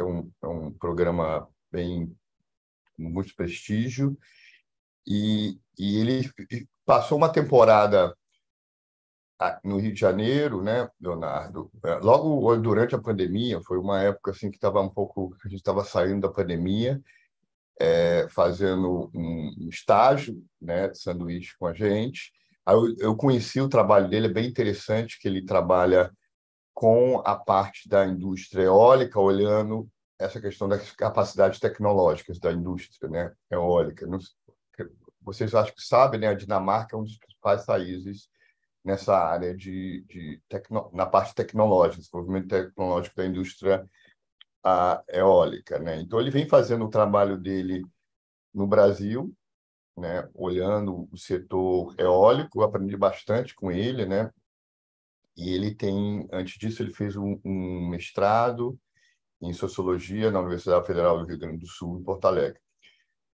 que é um, é um programa bem muito prestígio, e, e ele passou uma temporada ah, no Rio de Janeiro, né, Leonardo? É, logo durante a pandemia, foi uma época assim que estava um pouco, a gente estava saindo da pandemia, é, fazendo um estágio, né, de sanduíche com a gente. Aí eu, eu, conheci o trabalho dele, é bem interessante que ele trabalha com a parte da indústria eólica, olhando essa questão das capacidades tecnológicas da indústria né, eólica. Vocês acho que sabem, né, a Dinamarca é um dos principais países nessa área de, de tecno, na parte tecnológica, desenvolvimento tecnológico da indústria a, eólica. Né? Então, ele vem fazendo o trabalho dele no Brasil, né, olhando o setor eólico, aprendi bastante com ele, né, e ele tem, antes disso, ele fez um, um mestrado em sociologia na Universidade Federal do Rio Grande do Sul, em Porto Alegre.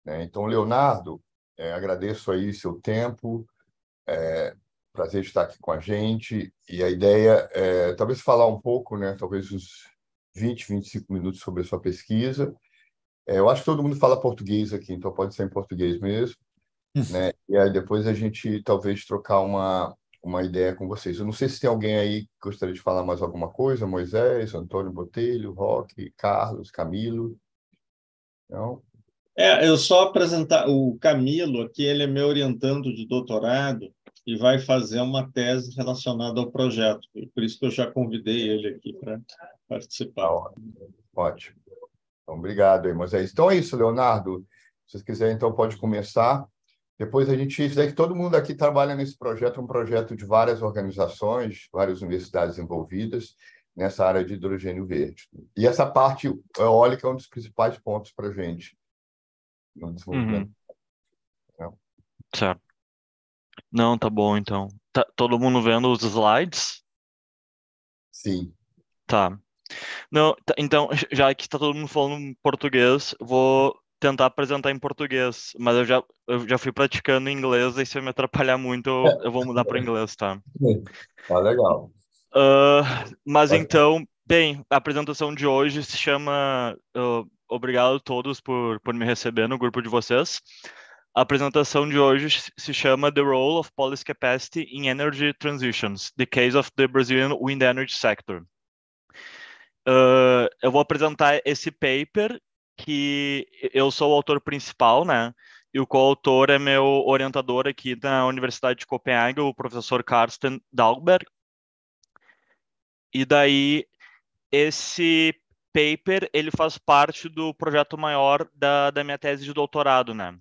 Né? Então, Leonardo, é, agradeço aí seu tempo, é, prazer estar aqui com a gente. E a ideia é talvez falar um pouco, né, talvez uns 20, 25 minutos sobre a sua pesquisa. É, eu acho que todo mundo fala português aqui, então pode ser em português mesmo. Né? E aí depois a gente talvez trocar uma, uma ideia com vocês. Eu não sei se tem alguém aí que gostaria de falar mais alguma coisa, Moisés, Antônio Botelho, Roque, Carlos, Camilo. Não? É, eu só apresentar o Camilo aqui, ele é meu orientando de doutorado e vai fazer uma tese relacionada ao projeto. Por isso que eu já convidei ele aqui para participar. Ah, ótimo. Então, obrigado aí, Moisés. Então é isso, Leonardo. Se vocês quiserem, então pode começar. Depois a gente fizer que todo mundo aqui trabalha nesse projeto, um projeto de várias organizações, várias universidades envolvidas nessa área de hidrogênio verde. E essa parte eólica é um dos principais pontos para a gente no desenvolvimento. Uhum. Então. Certo. Não, tá bom então. Tá todo mundo vendo os slides? Sim. Tá. Não, tá, então, já que está todo mundo falando português, vou tentar apresentar em português, mas eu já, eu já fui praticando em inglês e se eu me atrapalhar muito, eu, vou mudar para inglês, tá? Tá legal. Uh, mas tá. então, bem, a apresentação de hoje se chama uh, Obrigado a todos por, por me receber no grupo de vocês. A apresentação de hoje se chama The Role of Policy Capacity in Energy Transitions, The Case of the Brazilian Wind Energy Sector. Uh, eu vou apresentar esse paper que eu sou o autor principal, né? E o coautor é meu orientador aqui da Universidade de Copenhague, o professor Carsten Dahlberg. E daí esse paper ele faz parte do projeto maior da, da minha tese de doutorado, né?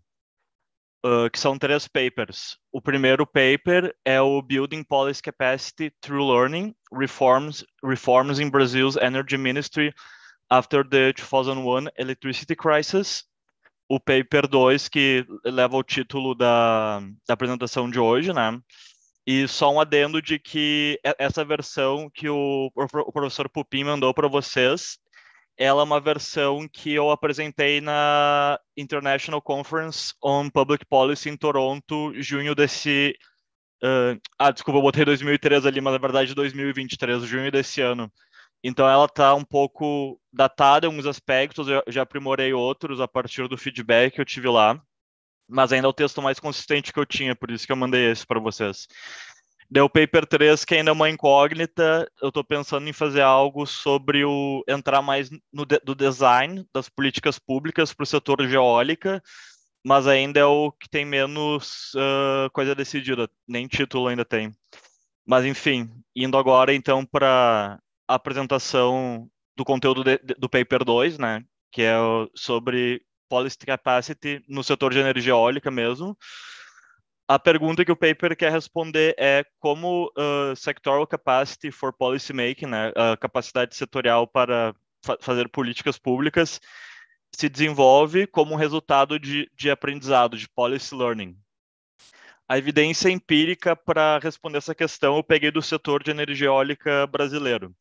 Uh, que são três papers. O primeiro paper é o Building Policy Capacity Through Learning: Reforms, Reforms in Brazil's Energy Ministry after the 2001 electricity crisis, o paper 2 que leva o título da, da apresentação de hoje, né? E só um adendo de que essa versão que o, o professor Pupim mandou para vocês, ela é uma versão que eu apresentei na International Conference on Public Policy em Toronto, junho desse. Uh, ah, desculpa, eu botei 2003 ali, mas na verdade 2023, junho desse ano. Então ela está um pouco datada em alguns aspectos, eu já aprimorei outros a partir do feedback que eu tive lá, mas ainda é o texto mais consistente que eu tinha, por isso que eu mandei esse para vocês. Deu paper 3, que ainda é uma incógnita, eu estou pensando em fazer algo sobre o entrar mais no de, do design das políticas públicas para o setor geólica, mas ainda é o que tem menos uh, coisa decidida, nem título ainda tem. Mas enfim, indo agora então para a apresentação do conteúdo de, do paper 2, né, que é sobre policy capacity no setor de energia eólica mesmo. A pergunta que o paper quer responder é como uh, sectoral capacity for policy making, né, a capacidade setorial para fa fazer políticas públicas, se desenvolve como resultado de, de aprendizado, de policy learning. A evidência empírica para responder essa questão eu peguei do setor de energia eólica brasileiro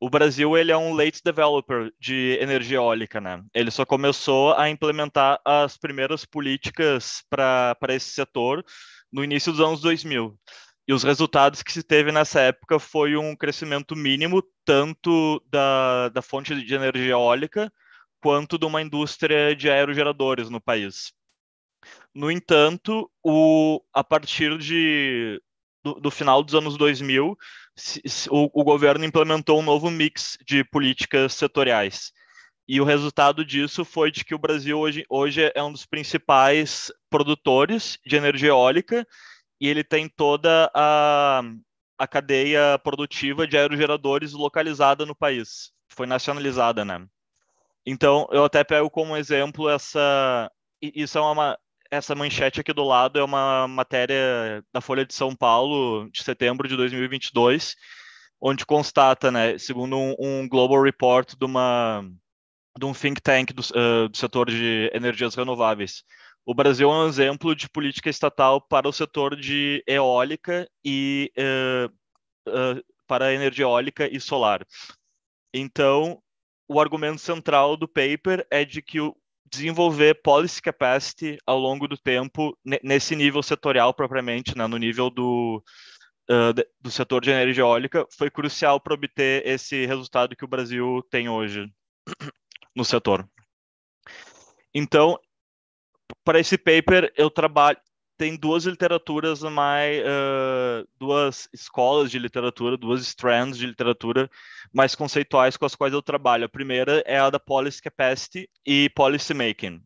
o Brasil ele é um late developer de energia eólica, né? Ele só começou a implementar as primeiras políticas para esse setor no início dos anos 2000. E os resultados que se teve nessa época foi um crescimento mínimo tanto da, da fonte de energia eólica quanto de uma indústria de aerogeradores no país. No entanto, o, a partir de, do, do final dos anos 2000, se, se, o, o governo implementou um novo mix de políticas setoriais. E o resultado disso foi de que o Brasil hoje, hoje é um dos principais produtores de energia eólica e ele tem toda a, a cadeia produtiva de aerogeradores localizada no país. Foi nacionalizada, né? Então, eu até pego como exemplo essa. Isso é uma, essa manchete aqui do lado é uma matéria da Folha de São Paulo, de setembro de 2022, onde constata, né, segundo um, um Global Report de, uma, de um think tank do, uh, do setor de energias renováveis, o Brasil é um exemplo de política estatal para o setor de eólica e uh, uh, para energia eólica e solar. Então, o argumento central do paper é de que o, desenvolver policy capacity ao longo do tempo nesse nível setorial propriamente, né, no nível do, uh, do setor de energia eólica, foi crucial para obter esse resultado que o Brasil tem hoje no setor. Então, para esse paper, eu trabalho tem duas literaturas mais uh, duas escolas de literatura, duas strands de literatura mais conceituais com as quais eu trabalho. A primeira é a da policy capacity e policy making.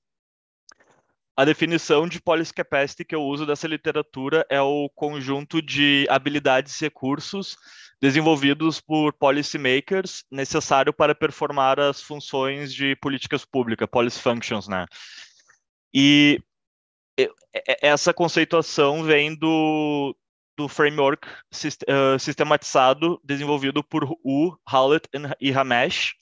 A definição de policy capacity que eu uso dessa literatura é o conjunto de habilidades e recursos desenvolvidos por policymakers necessário para performar as funções de políticas públicas, policy functions, né? E essa conceituação vem do, do framework eh, sistematizado desenvolvido por Wu, Howlett e Ramesh,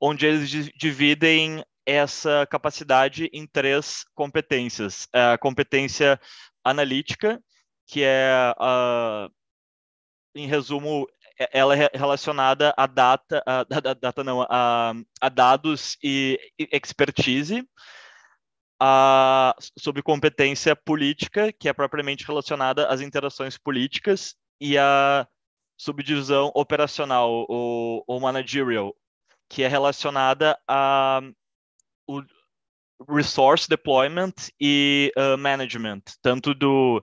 onde eles dividem essa capacidade em três competências. É a competência analítica, que é, a, em resumo, é, ela é relacionada a data, a, a data não, a, a dados e expertise a, sobre competência política, que é propriamente relacionada às interações políticas, e a subdivisão operacional, ou, managerial, que é relacionada a o resource deployment e uh, management, tanto do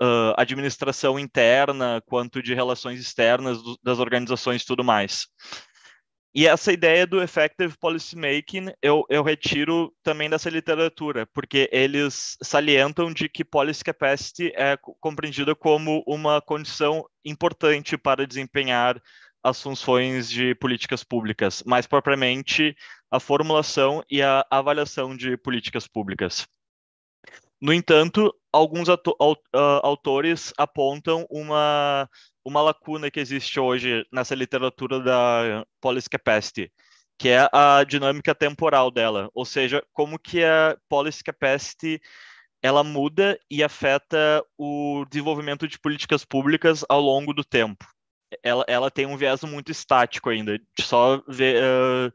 uh, administração interna quanto de relações externas do, das organizações e tudo mais. E essa ideia do effective policymaking eu, eu retiro também dessa literatura, porque eles salientam de que policy capacity é compreendida como uma condição importante para desempenhar as funções de políticas públicas, mais propriamente a formulação e a avaliação de políticas públicas. No entanto, alguns ah, autores apontam uma uma lacuna que existe hoje nessa literatura da capacity que é a dinâmica temporal dela, ou seja, como que a capacity ela muda e afeta o desenvolvimento de políticas públicas ao longo do tempo. Ela, ela tem um viés muito estático ainda, de só ver, uh,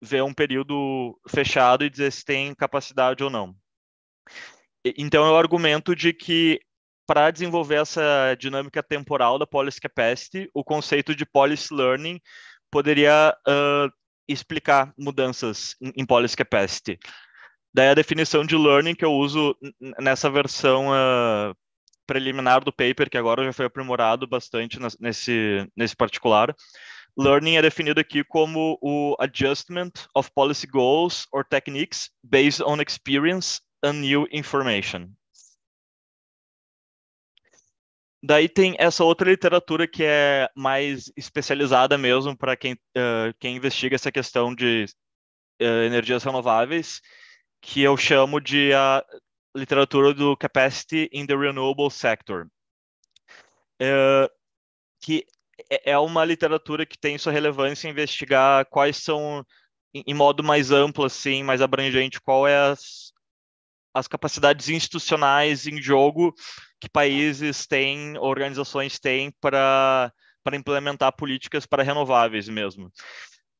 ver um período fechado e dizer se tem capacidade ou não. Então, é o argumento de que para desenvolver essa dinâmica temporal da policy capacity, o conceito de policy learning poderia uh, explicar mudanças em, em policy capacity. Daí a definição de learning que eu uso nessa versão uh, preliminar do paper, que agora já foi aprimorado bastante nesse, nesse particular. Learning é definido aqui como o adjustment of policy goals or techniques based on experience and new information. Daí tem essa outra literatura que é mais especializada mesmo para quem, uh, quem investiga essa questão de uh, energias renováveis, que eu chamo de a literatura do Capacity in the Renewable Sector, uh, que é, é uma literatura que tem sua relevância em investigar quais são, em modo mais amplo, assim, mais abrangente, qual é as as capacidades institucionais em jogo que países têm, organizações têm para para implementar políticas para renováveis mesmo.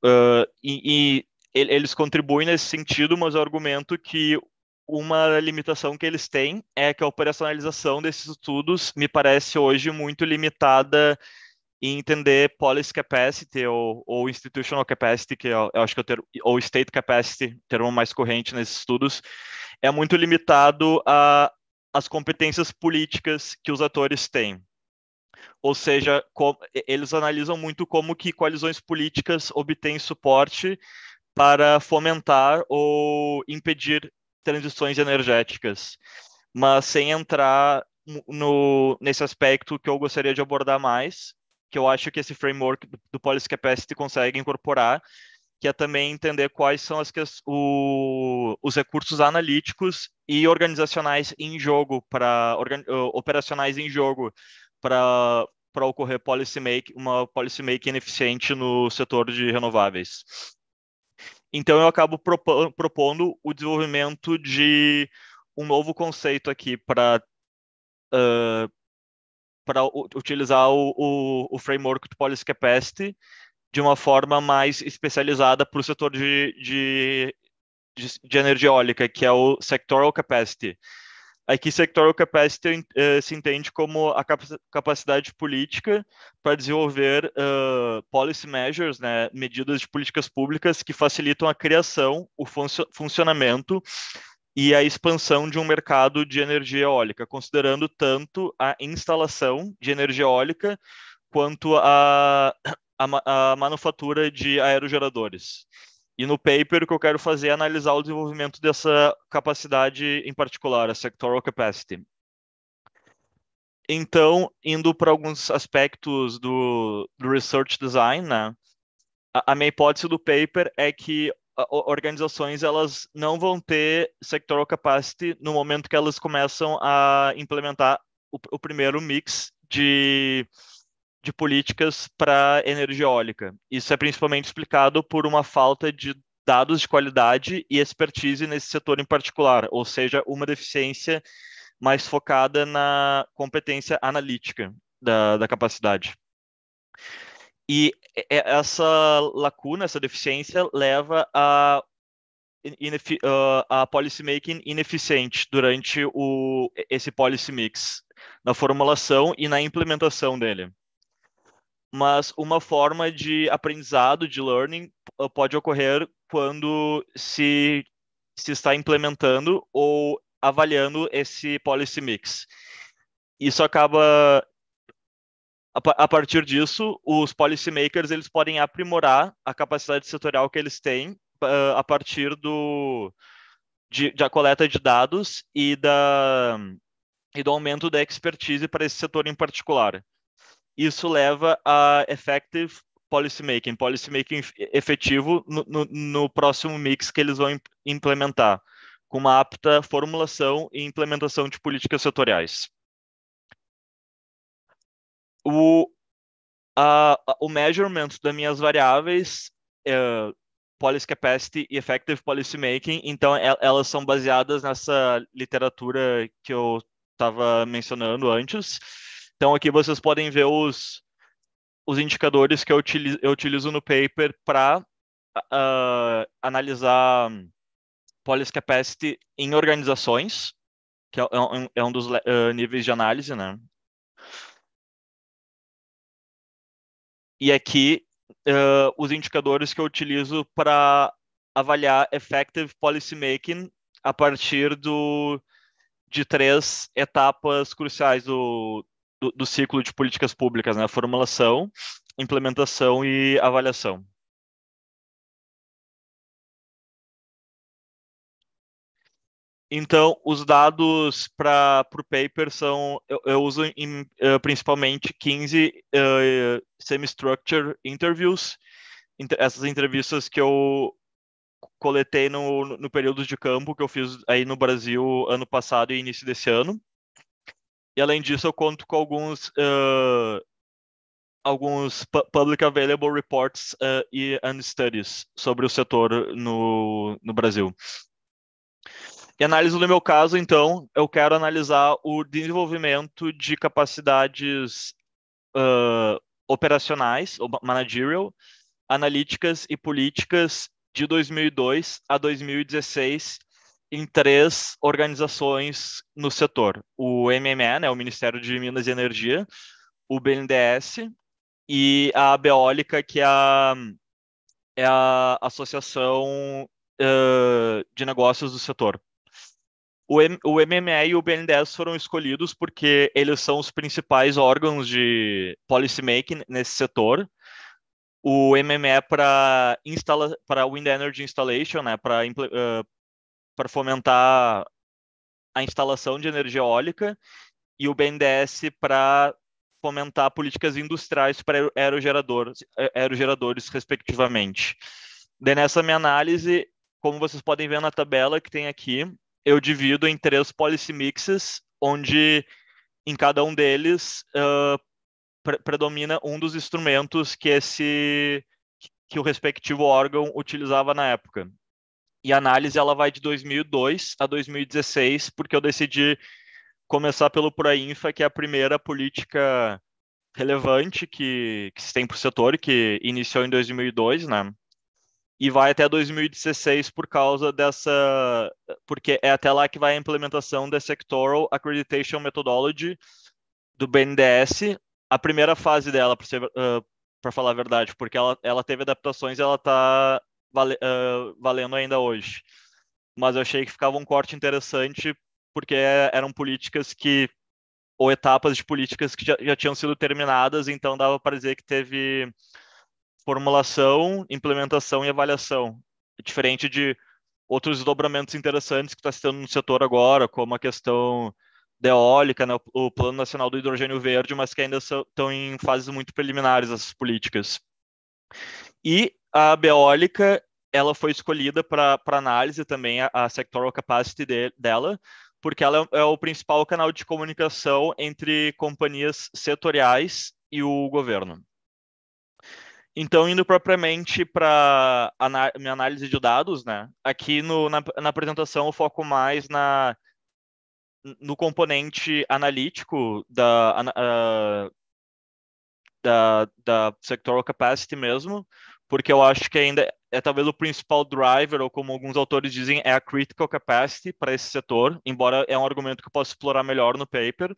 Uh, e, e eles contribuem nesse sentido, mas eu argumento que uma limitação que eles têm é que a operacionalização desses estudos me parece hoje muito limitada em entender policy capacity ou, ou institutional capacity, que eu, é, eu acho que é o termo, ou state capacity, termo mais corrente nesses estudos, é muito limitado a as competências políticas que os atores têm. Ou seja, eles analisam muito como que coalizões políticas obtêm suporte para fomentar ou impedir transições energéticas, mas sem entrar no, nesse aspecto que eu gostaria de abordar mais, que eu acho que esse framework do Policy Capacity consegue incorporar, que é também entender quais são as, o, os recursos analíticos e organizacionais em jogo, para operacionais em jogo, para ocorrer policy make, uma policy making eficiente no setor de renováveis. Então, eu acabo propo, propondo o desenvolvimento de um novo conceito aqui para uh, para utilizar o, o, o framework de policy capacity, de uma forma mais especializada para o setor de, de, de, de, energia eólica, que é o sectoral capacity. Aqui, sectoral capacity uh, se entende como a capacidade política para desenvolver uh, policy measures, né, medidas de políticas públicas que facilitam a criação, o fun funcionamento e a expansão de um mercado de energia eólica, considerando tanto a instalação de energia eólica quanto a a, a manufatura de aerogeradores. E no paper o que eu quero fazer é analisar o desenvolvimento dessa capacidade em particular, a sectoral capacity. Então, indo para alguns aspectos do, do research design, né? a, a, minha hipótese do paper é que organizações elas não vão ter sectoral capacity no momento que elas começam a implementar o, o primeiro mix de de políticas para energia eólica. Isso é principalmente explicado por uma falta de dados de qualidade e expertise nesse setor em particular, ou seja, uma deficiência mais focada na competência analítica da, da capacidade. E é, é, essa lacuna, essa deficiência, leva a, inefi, uh, policymaking ineficiente durante o, esse policy mix, na formulação e na implementação dele mas uma forma de aprendizado, de learning, eh, pode ocorrer quando se, se está implementando ou avaliando esse policy mix. Isso acaba a partir disso, os policymakers eles podem aprimorar a capacidade setorial que eles têm uh, a partir do de, da coleta de dados e da e do aumento da expertise para esse setor em particular. Isso leva a effective policymaking, policymaking efetivo no, no, no próximo mix que eles vão implementar, com uma apta formulação e implementação de políticas setoriais. O, a, o measurement das minhas variáveis, é, policy capacity e effective policymaking, então é, elas são baseadas nessa literatura que eu estava mencionando antes, então aqui vocês podem ver os, os indicadores que eu utilizo, eu utilizo no paper para uh, ah, analisar policy capacity em organizações, que é, é um, é um dos uh, níveis de análise, né? E aqui uh, os indicadores que eu utilizo para avaliar effective policy making a partir do de três etapas cruciais do, do, do ciclo de políticas públicas, né? Formulação, implementação e avaliação. Então, os dados para o paper são, eu, eu uso em, eh, principalmente 15 uh, eh, semi structured interviews, inter, essas entrevistas que eu coletei no, no período de campo que eu fiz aí no Brasil ano passado e início desse ano. E além disso, eu conto com alguns uh, alguns public available reports uh, e and studies sobre o setor no, no Brasil. E análise do meu caso, então, eu quero analisar o desenvolvimento de capacidades uh, operacionais, ou managerial, analíticas e políticas de 2002 a 2016 em três organizações no setor: o MME, né, o Ministério de Minas e Energia, o BNDES e a Beólica, que é a, é a Associação uh, de Negócios do Setor. O, M, o MME e o BNDES foram escolhidos porque eles são os principais órgãos de policymaking nesse setor, o MME é para instala para Wind Energy Installation, né, para uh, para fomentar a instalação de energia eólica e o BNDES para fomentar políticas industriais para aerogeradores, aerogeradores respectivamente. nessa minha análise, como vocês podem ver na tabela que tem aqui, eu divido em três policy mixes, onde em cada um deles uh, pre predomina um dos instrumentos que esse que o respectivo órgão utilizava na época. E a análise ela vai de 2002 a 2016, porque eu decidi começar pelo Proinfa, que é a primeira política relevante que, que se tem para o setor, que iniciou em 2002, né? E vai até 2016 por causa dessa... Porque é até lá que vai a implementação da Sectoral Accreditation Methodology do BNDES. A primeira fase dela, para uh, falar a verdade, porque ela, ela teve adaptações, ela está vale, uh, valendo ainda hoje. Mas eu achei que ficava um corte interessante, porque é, eram políticas que. ou etapas de políticas que já, já tinham sido terminadas, então dava para dizer que teve formulação, implementação e avaliação. Diferente de outros desdobramentos interessantes que está se tendo no setor agora, como a questão da eólica, né, o Plano Nacional do Hidrogênio Verde, mas que ainda estão em fases muito preliminares essas políticas. E a Beólica ela foi escolhida para análise também a, a sectoral capacity de, dela, porque ela é, é o principal canal de comunicação entre companhias setoriais e o governo. Então, indo propriamente para a minha análise de dados, né? Aqui no, na, na, apresentação eu foco mais na, no componente analítico da, uh, da, da sectoral capacity mesmo, porque eu acho que ainda é talvez o principal driver, ou como alguns autores dizem, é a critical capacity para esse setor, embora é um argumento que eu posso explorar melhor no paper.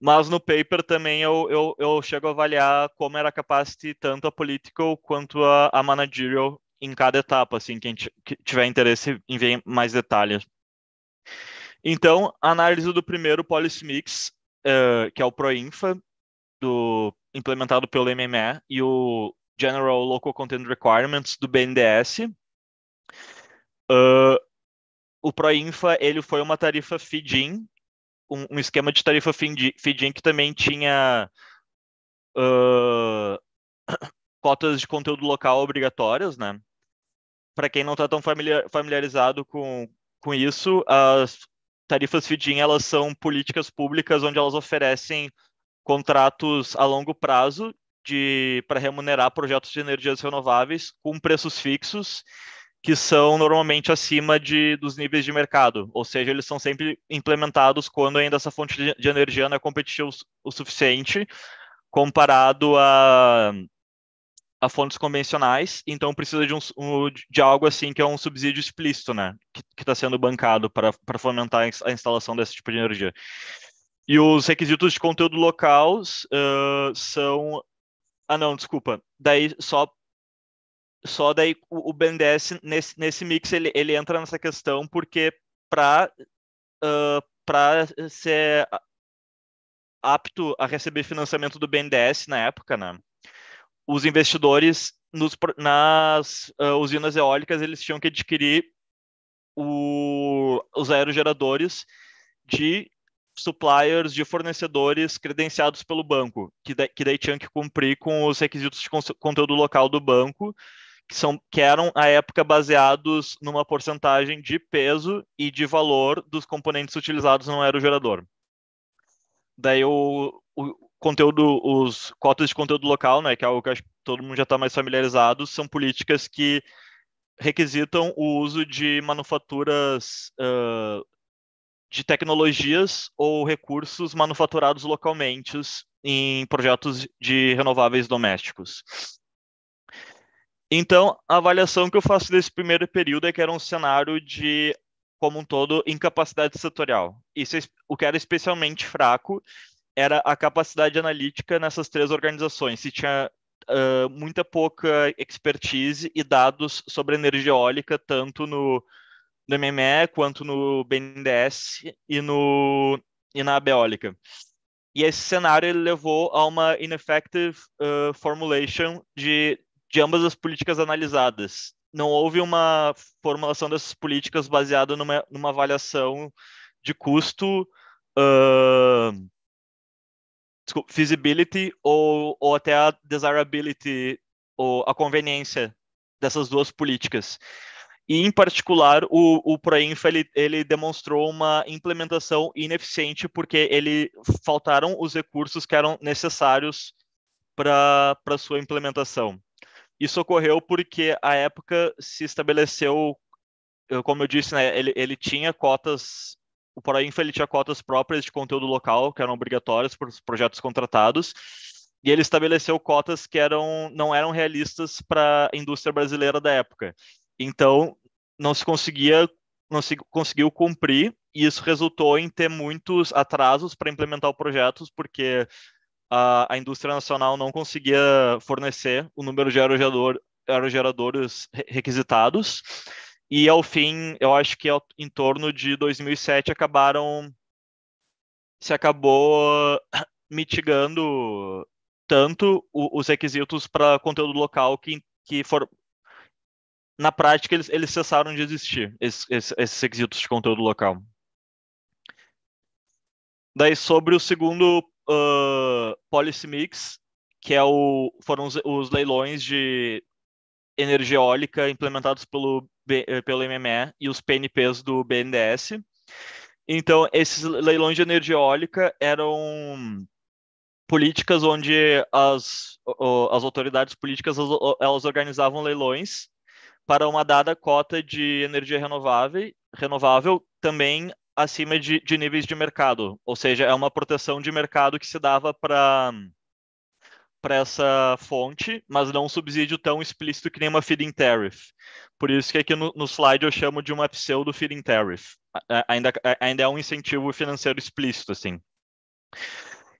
Mas no paper também eu, eu, eu chego a avaliar como era a capacity tanto a political quanto a, a managerial em cada etapa, assim, quem tiver interesse em ver mais detalhes. Então, a análise do primeiro policy mix, uh, que é o ProInfa, do, implementado pelo MME, e o General Local Content Requirements do BNDES. Uh, ah, o Proinfa ele foi uma tarifa feed-in, um, um, esquema de tarifa feed-in que também tinha uh, cotas de conteúdo local obrigatórias, né? Para quem não está tão familiar, familiarizado com, com isso, as tarifas feed-in elas são políticas públicas onde elas oferecem contratos a longo prazo de para remunerar projetos de energias renováveis com preços fixos que são normalmente acima de, dos níveis de mercado, ou seja, eles são sempre implementados quando ainda essa fonte de energia não é competitiva o suficiente comparado a, a fontes convencionais, então precisa de, um, de algo assim que é um subsídio explícito, né, que está sendo bancado para fomentar a instalação desse tipo de energia. E os requisitos de conteúdo local uh, são ah, não, desculpa. Daí só só daí o, o BNDES nesse, nesse mix ele, ele entra nessa questão porque para uh, ah, para ser apto a receber financiamento do BNDES na época, né? Os investidores nos, nas uh, usinas eólicas eles tinham que adquirir o, os aerogeradores de suppliers de fornecedores credenciados pelo banco, que, de, que daí tinham que cumprir com os requisitos de conteúdo local do banco, que, são, que eram, à época, baseados numa porcentagem de peso e de valor dos componentes utilizados no aerogerador. Daí o, o conteúdo, os cotas de conteúdo local, né, que é algo que acho que todo mundo já está mais familiarizado, são políticas que requisitam o uso de manufaturas uh, de tecnologias ou recursos manufaturados localmente em projetos de renováveis domésticos. Então, a avaliação que eu faço desse primeiro período é que era um cenário de, como um todo, incapacidade setorial. Isso, é o que era especialmente fraco era a capacidade analítica nessas três organizações. Se tinha uh, muita pouca expertise e dados sobre energia eólica, tanto no no MME, quanto no BNDES e, no, e na Beólica. E esse cenário levou a uma ineffective uh, formulation de, de ambas as políticas analisadas. Não houve uma formulação dessas políticas baseada numa, numa avaliação de custo, uh, desculpa, feasibility ou, ou até a desirability ou a conveniência dessas duas políticas. E, em particular, o, o ProInfa ele, ele demonstrou uma implementação ineficiente porque ele faltaram os recursos que eram necessários para a sua implementação. Isso ocorreu porque a época se estabeleceu, como eu disse, né, ele, ele tinha cotas, o ProInfa ele tinha cotas próprias de conteúdo local, que eram obrigatórias para os projetos contratados, e ele estabeleceu cotas que eram, não eram realistas para a indústria brasileira da época. Então, não se conseguia, não se conseguiu cumprir, e isso resultou em ter muitos atrasos para implementar projetos, porque a, a, indústria nacional não conseguia fornecer o número de aerogerador, aerogeradores requisitados. E ao fim, eu acho que em torno de 2007 acabaram se acabou mitigando tanto os requisitos para conteúdo local que, que for, na prática, eles, eles cessaram de existir, esses, esses, esses requisitos de conteúdo local. Daí, sobre o segundo uh, policy mix, que é o, foram os, os leilões de energia eólica implementados pelo, eh, pelo MME e os PNPs do BNDES. Então, esses leilões de energia eólica eram políticas onde as, as autoridades políticas elas organizavam leilões para uma dada cota de energia renovável, renovável também acima de, de níveis de mercado, ou seja, é uma proteção de mercado que se dava para para essa fonte, mas não um subsídio tão explícito que nem uma feed-in tariff. Por isso que aqui no, no, slide eu chamo de uma pseudo feed-in tariff. Ainda, ainda é um incentivo financeiro explícito, assim.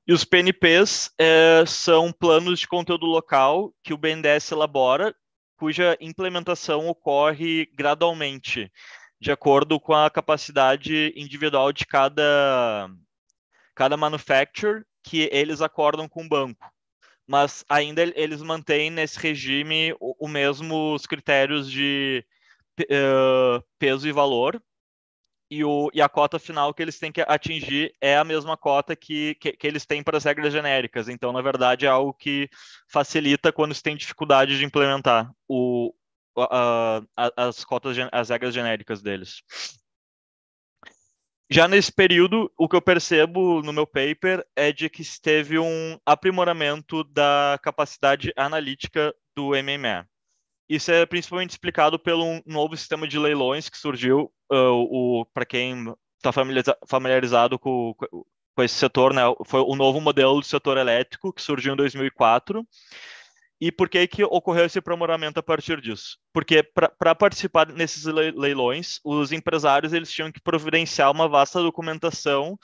E os PNPs é, eh, são planos de conteúdo local que o BNDES elabora cuja implementação ocorre gradualmente, de acordo com a capacidade individual de cada, cada manufacturer que eles acordam com o banco. Mas ainda eles mantêm nesse regime o, o mesmo os critérios de uh, peso e valor, e, o, e a cota final que eles têm que atingir é a mesma cota que, que, que eles têm para as regras genéricas. Então, na verdade, é algo que facilita quando se tem dificuldade de implementar o, a, a, as cotas, as regras genéricas deles. Já nesse período, o que eu percebo no meu paper é de que teve um aprimoramento da capacidade analítica do MMA. Isso é principalmente explicado pelo um novo sistema de leilões que surgiu, uh, o para quem está familiarizado com, com esse setor, né? Foi o novo modelo do setor elétrico que surgiu em 2004. E por que que ocorreu esse aprimoramento a partir disso? Porque para participar nesses leilões, os empresários eles tinham que providenciar uma vasta documentação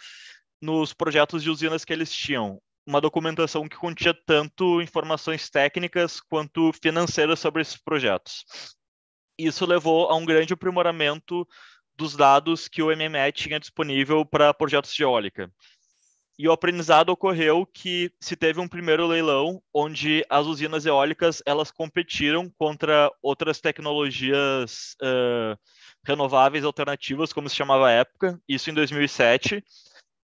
nos projetos de usinas que eles tinham, uma documentação que continha tanto informações técnicas quanto financeiras sobre esses projetos. Isso levou a um grande aprimoramento dos dados que o MME tinha disponível para projetos de eólica. E o aprendizado ocorreu que se teve um primeiro leilão onde as usinas eólicas elas competiram contra outras tecnologias uh, renováveis alternativas, como se chamava à época, isso em 2007,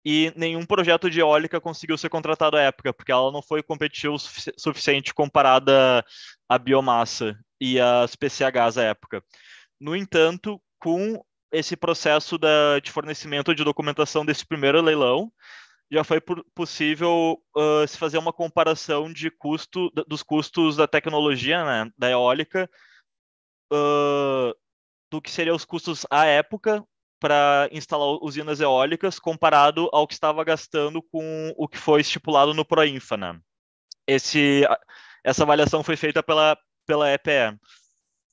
e nenhum projeto de eólica conseguiu ser contratado à época, porque ela não foi competitiva o sufici suficiente comparada à biomassa e às PCHs à época. No entanto, com esse processo da, de fornecimento de documentação desse primeiro leilão, já foi possível uh, se fazer uma comparação de custo dos custos da tecnologia né, da eólica uh, do que seriam os custos à época para instalar usinas eólicas comparado ao que estava gastando com o que foi estipulado no Proinfa, né? Esse, essa avaliação foi feita pela, pela EPE.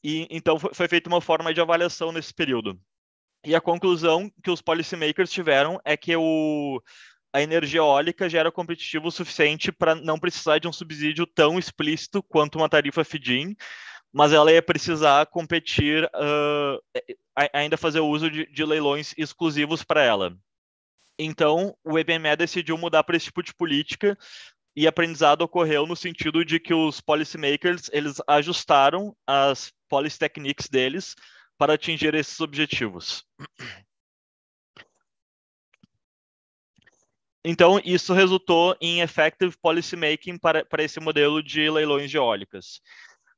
E, então, foi, foi feita uma forma de avaliação nesse período. E a conclusão que os policymakers tiveram é que o, a energia eólica já era competitiva o suficiente para não precisar de um subsídio tão explícito quanto uma tarifa FIDIN, mas ela ia precisar competir, uh, ainda fazer uso de, de leilões exclusivos para ela. Então, o EBME decidiu mudar para esse tipo de política e aprendizado ocorreu no sentido de que os policymakers eles ajustaram as policy techniques deles para atingir esses objetivos. Então, isso resultou em effective policymaking para, para esse modelo de leilões de eólicas.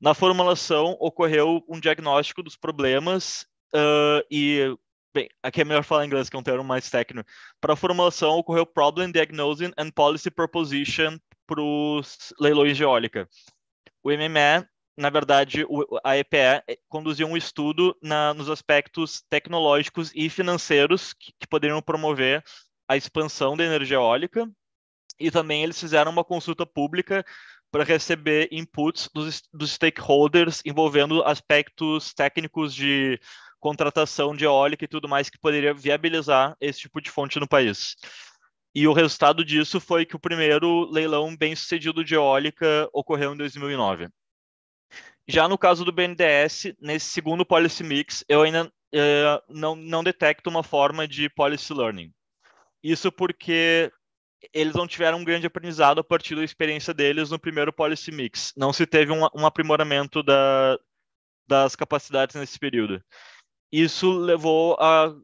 Na formulação, ocorreu um diagnóstico dos problemas uh, e, bem, aqui é melhor falar em inglês que é um termo mais técnico. Para a formulação, ocorreu Problem Diagnosing and Policy Proposition para os leilões de eólica. O MME, na verdade, a EPE é, conduziu um estudo na, nos aspectos tecnológicos e financeiros que, que poderiam promover a expansão da energia eólica, e também eles fizeram uma consulta pública para receber inputs dos, dos stakeholders envolvendo aspectos técnicos de contratação de eólica e tudo mais que poderia viabilizar esse tipo de fonte no país. E o resultado disso foi que o primeiro leilão bem-sucedido de eólica ocorreu em 2009. Já no caso do BNDES, nesse segundo policy mix, eu ainda eh, não, não detecto uma forma de policy learning. Isso porque eles não tiveram um grande aprendizado a partir da experiência deles no primeiro Policy Mix. Não se teve um, um aprimoramento da, das capacidades nesse período. Isso levou a,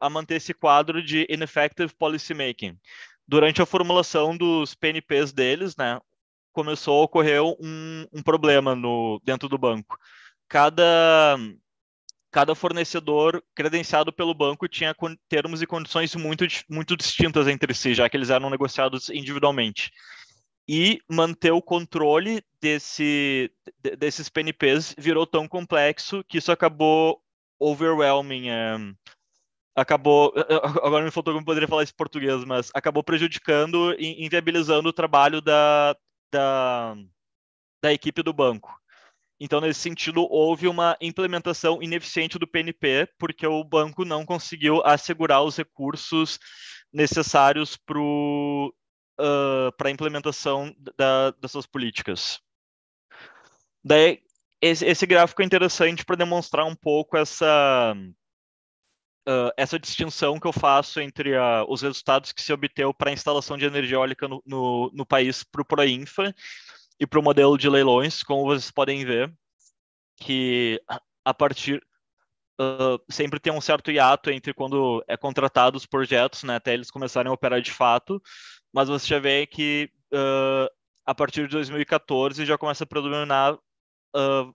a manter esse quadro de ineffective policymaking. Durante a formulação dos PNPs deles, né, começou a ocorrer um, um problema no, dentro do banco. Cada cada fornecedor credenciado pelo banco tinha termos e condições muito, muito distintas entre si, já que eles eram negociados individualmente. E manter o controle desse, desses PNPs virou tão complexo que isso acabou overwhelming. Eh, acabou. Eh, eh, agora me faltou como poderia falar isso em português, mas acabou prejudicando e inviabilizando o trabalho da, da, da equipe do banco. Então, nesse sentido, houve uma implementação ineficiente do PNP, porque o banco não conseguiu assegurar os recursos necessários para ah, uh, a implementação da, dessas políticas. Daí, esse, esse gráfico é interessante para demonstrar um pouco essa, uh, essa distinção que eu faço entre a, ah, os resultados que se obteve para a instalação de energia eólica no, no, no país para o Proinfa e para o modelo de leilões, como vocês podem ver, que a partir uh, sempre tem um certo hiato entre quando é contratado os projetos, né, até eles começarem a operar de fato, mas você já vê que uh, a partir de 2014 já começa a predominar uh,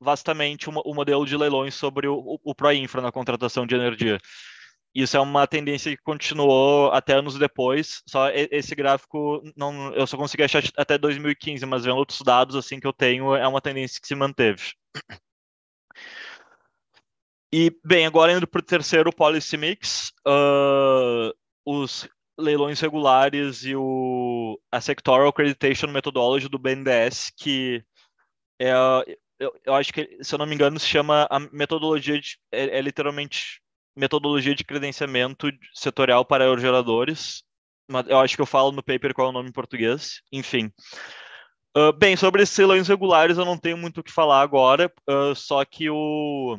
vastamente o, o, modelo de leilões sobre o, o, o Proinfra na contratação de energia. Isso é uma tendência que continuou até anos depois. Só esse gráfico não, eu só consegui achar até 2015, mas vendo outros dados assim que eu tenho, é uma tendência que se manteve. E bem, agora indo para o terceiro policy mix, uh, os leilões regulares e o a sectoral accreditation methodology do BNDES, que é, eu, eu acho que, se eu não me engano, se chama a metodologia de, é, é literalmente metodologia de credenciamento setorial para aerogeradores. Eu acho que eu falo no paper qual é o nome em português. Enfim. Uh, bem, sobre leilões regulares eu não tenho muito o que falar agora, uh, só que o,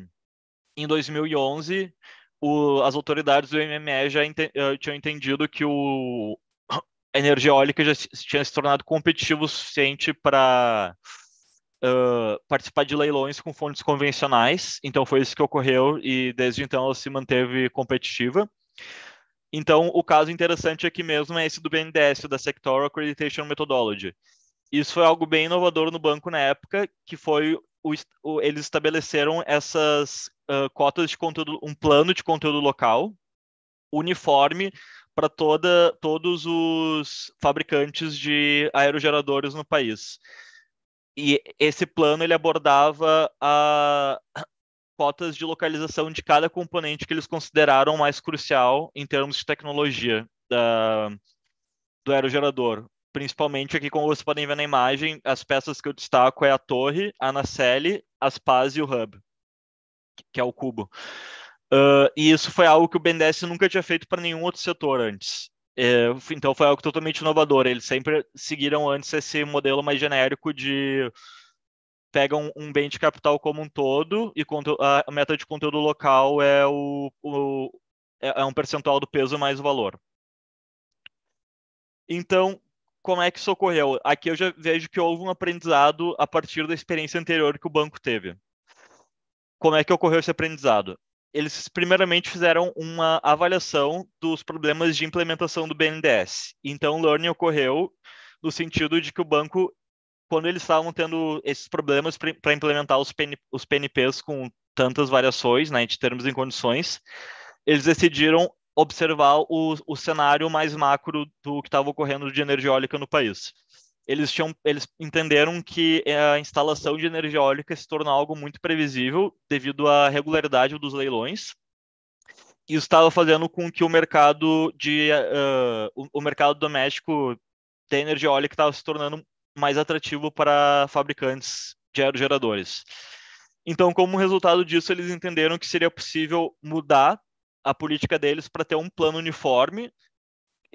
em 2011 o, as autoridades do MME já ente, uh, tinham entendido que o, a energia eólica já se, tinha se tornado competitiva o suficiente para uh, participar de leilões com fontes convencionais. Então foi isso que ocorreu e desde então ela se manteve competitiva. Então o caso interessante aqui mesmo é esse do BNDES, da Sectoral Accreditation Methodology. Isso foi algo bem inovador no banco na época, que foi o, o, eles estabeleceram essas uh, cotas de conteúdo, um plano de conteúdo local uniforme para toda todos os fabricantes de aerogeradores no país e esse plano ele abordava a cotas de localização de cada componente que eles consideraram mais crucial em termos de tecnologia da, do aerogerador. Principalmente aqui, como vocês podem ver na imagem, as peças que eu destaco é a torre, a nacelle, as pás e o hub, que é o cubo. Uh, e isso foi algo que o BNDES nunca tinha feito para nenhum outro setor antes. É, então foi algo totalmente inovador. Eles sempre seguiram antes esse modelo mais genérico de pegam um bem de capital como um todo e a meta de conteúdo local é, o, o, é, é um percentual do peso mais o valor. Então, como é que isso ocorreu? Aqui eu já vejo que houve um aprendizado a partir da experiência anterior que o banco teve. Como é que ocorreu esse aprendizado? eles primeiramente fizeram uma avaliação dos problemas de implementação do BNDES. Então, o learning ocorreu no sentido de que o banco, quando eles estavam tendo esses problemas para implementar os, PN, os PNPs com tantas variações né, de termos e condições, eles decidiram observar o, o cenário mais macro do que estava ocorrendo de energia eólica no país eles, tinham, eles entenderam que eh, a instalação de energia eólica se tornou algo muito previsível devido à regularidade dos leilões. E estava fazendo com que o mercado de uh, o, o, mercado doméstico da energia eólica estava se tornando mais atrativo para fabricantes de aerogeradores. Então, como resultado disso, eles entenderam que seria possível mudar a política deles para ter um plano uniforme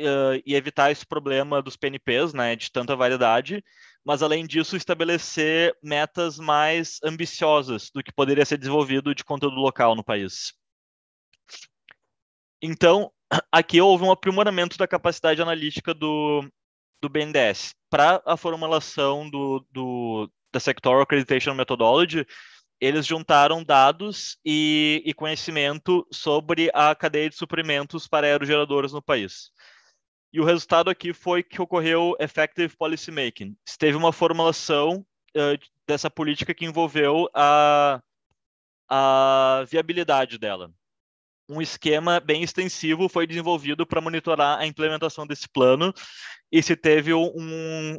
uh, e evitar esse problema dos PNPs, né, de tanta variedade, mas além disso estabelecer metas mais ambiciosas do que poderia ser desenvolvido de conteúdo local no país. Então, aqui houve um aprimoramento da capacidade analítica do, do BNDES para a formulação do, do, da Sectoral Accreditation Methodology, eles juntaram dados e, e, conhecimento sobre a cadeia de suprimentos para aerogeradores no país. E o resultado aqui foi que ocorreu effective policymaking. Teve uma formulação uh, dessa política que envolveu a, a viabilidade dela. Um esquema bem extensivo foi desenvolvido para monitorar a implementação desse plano e se teve um,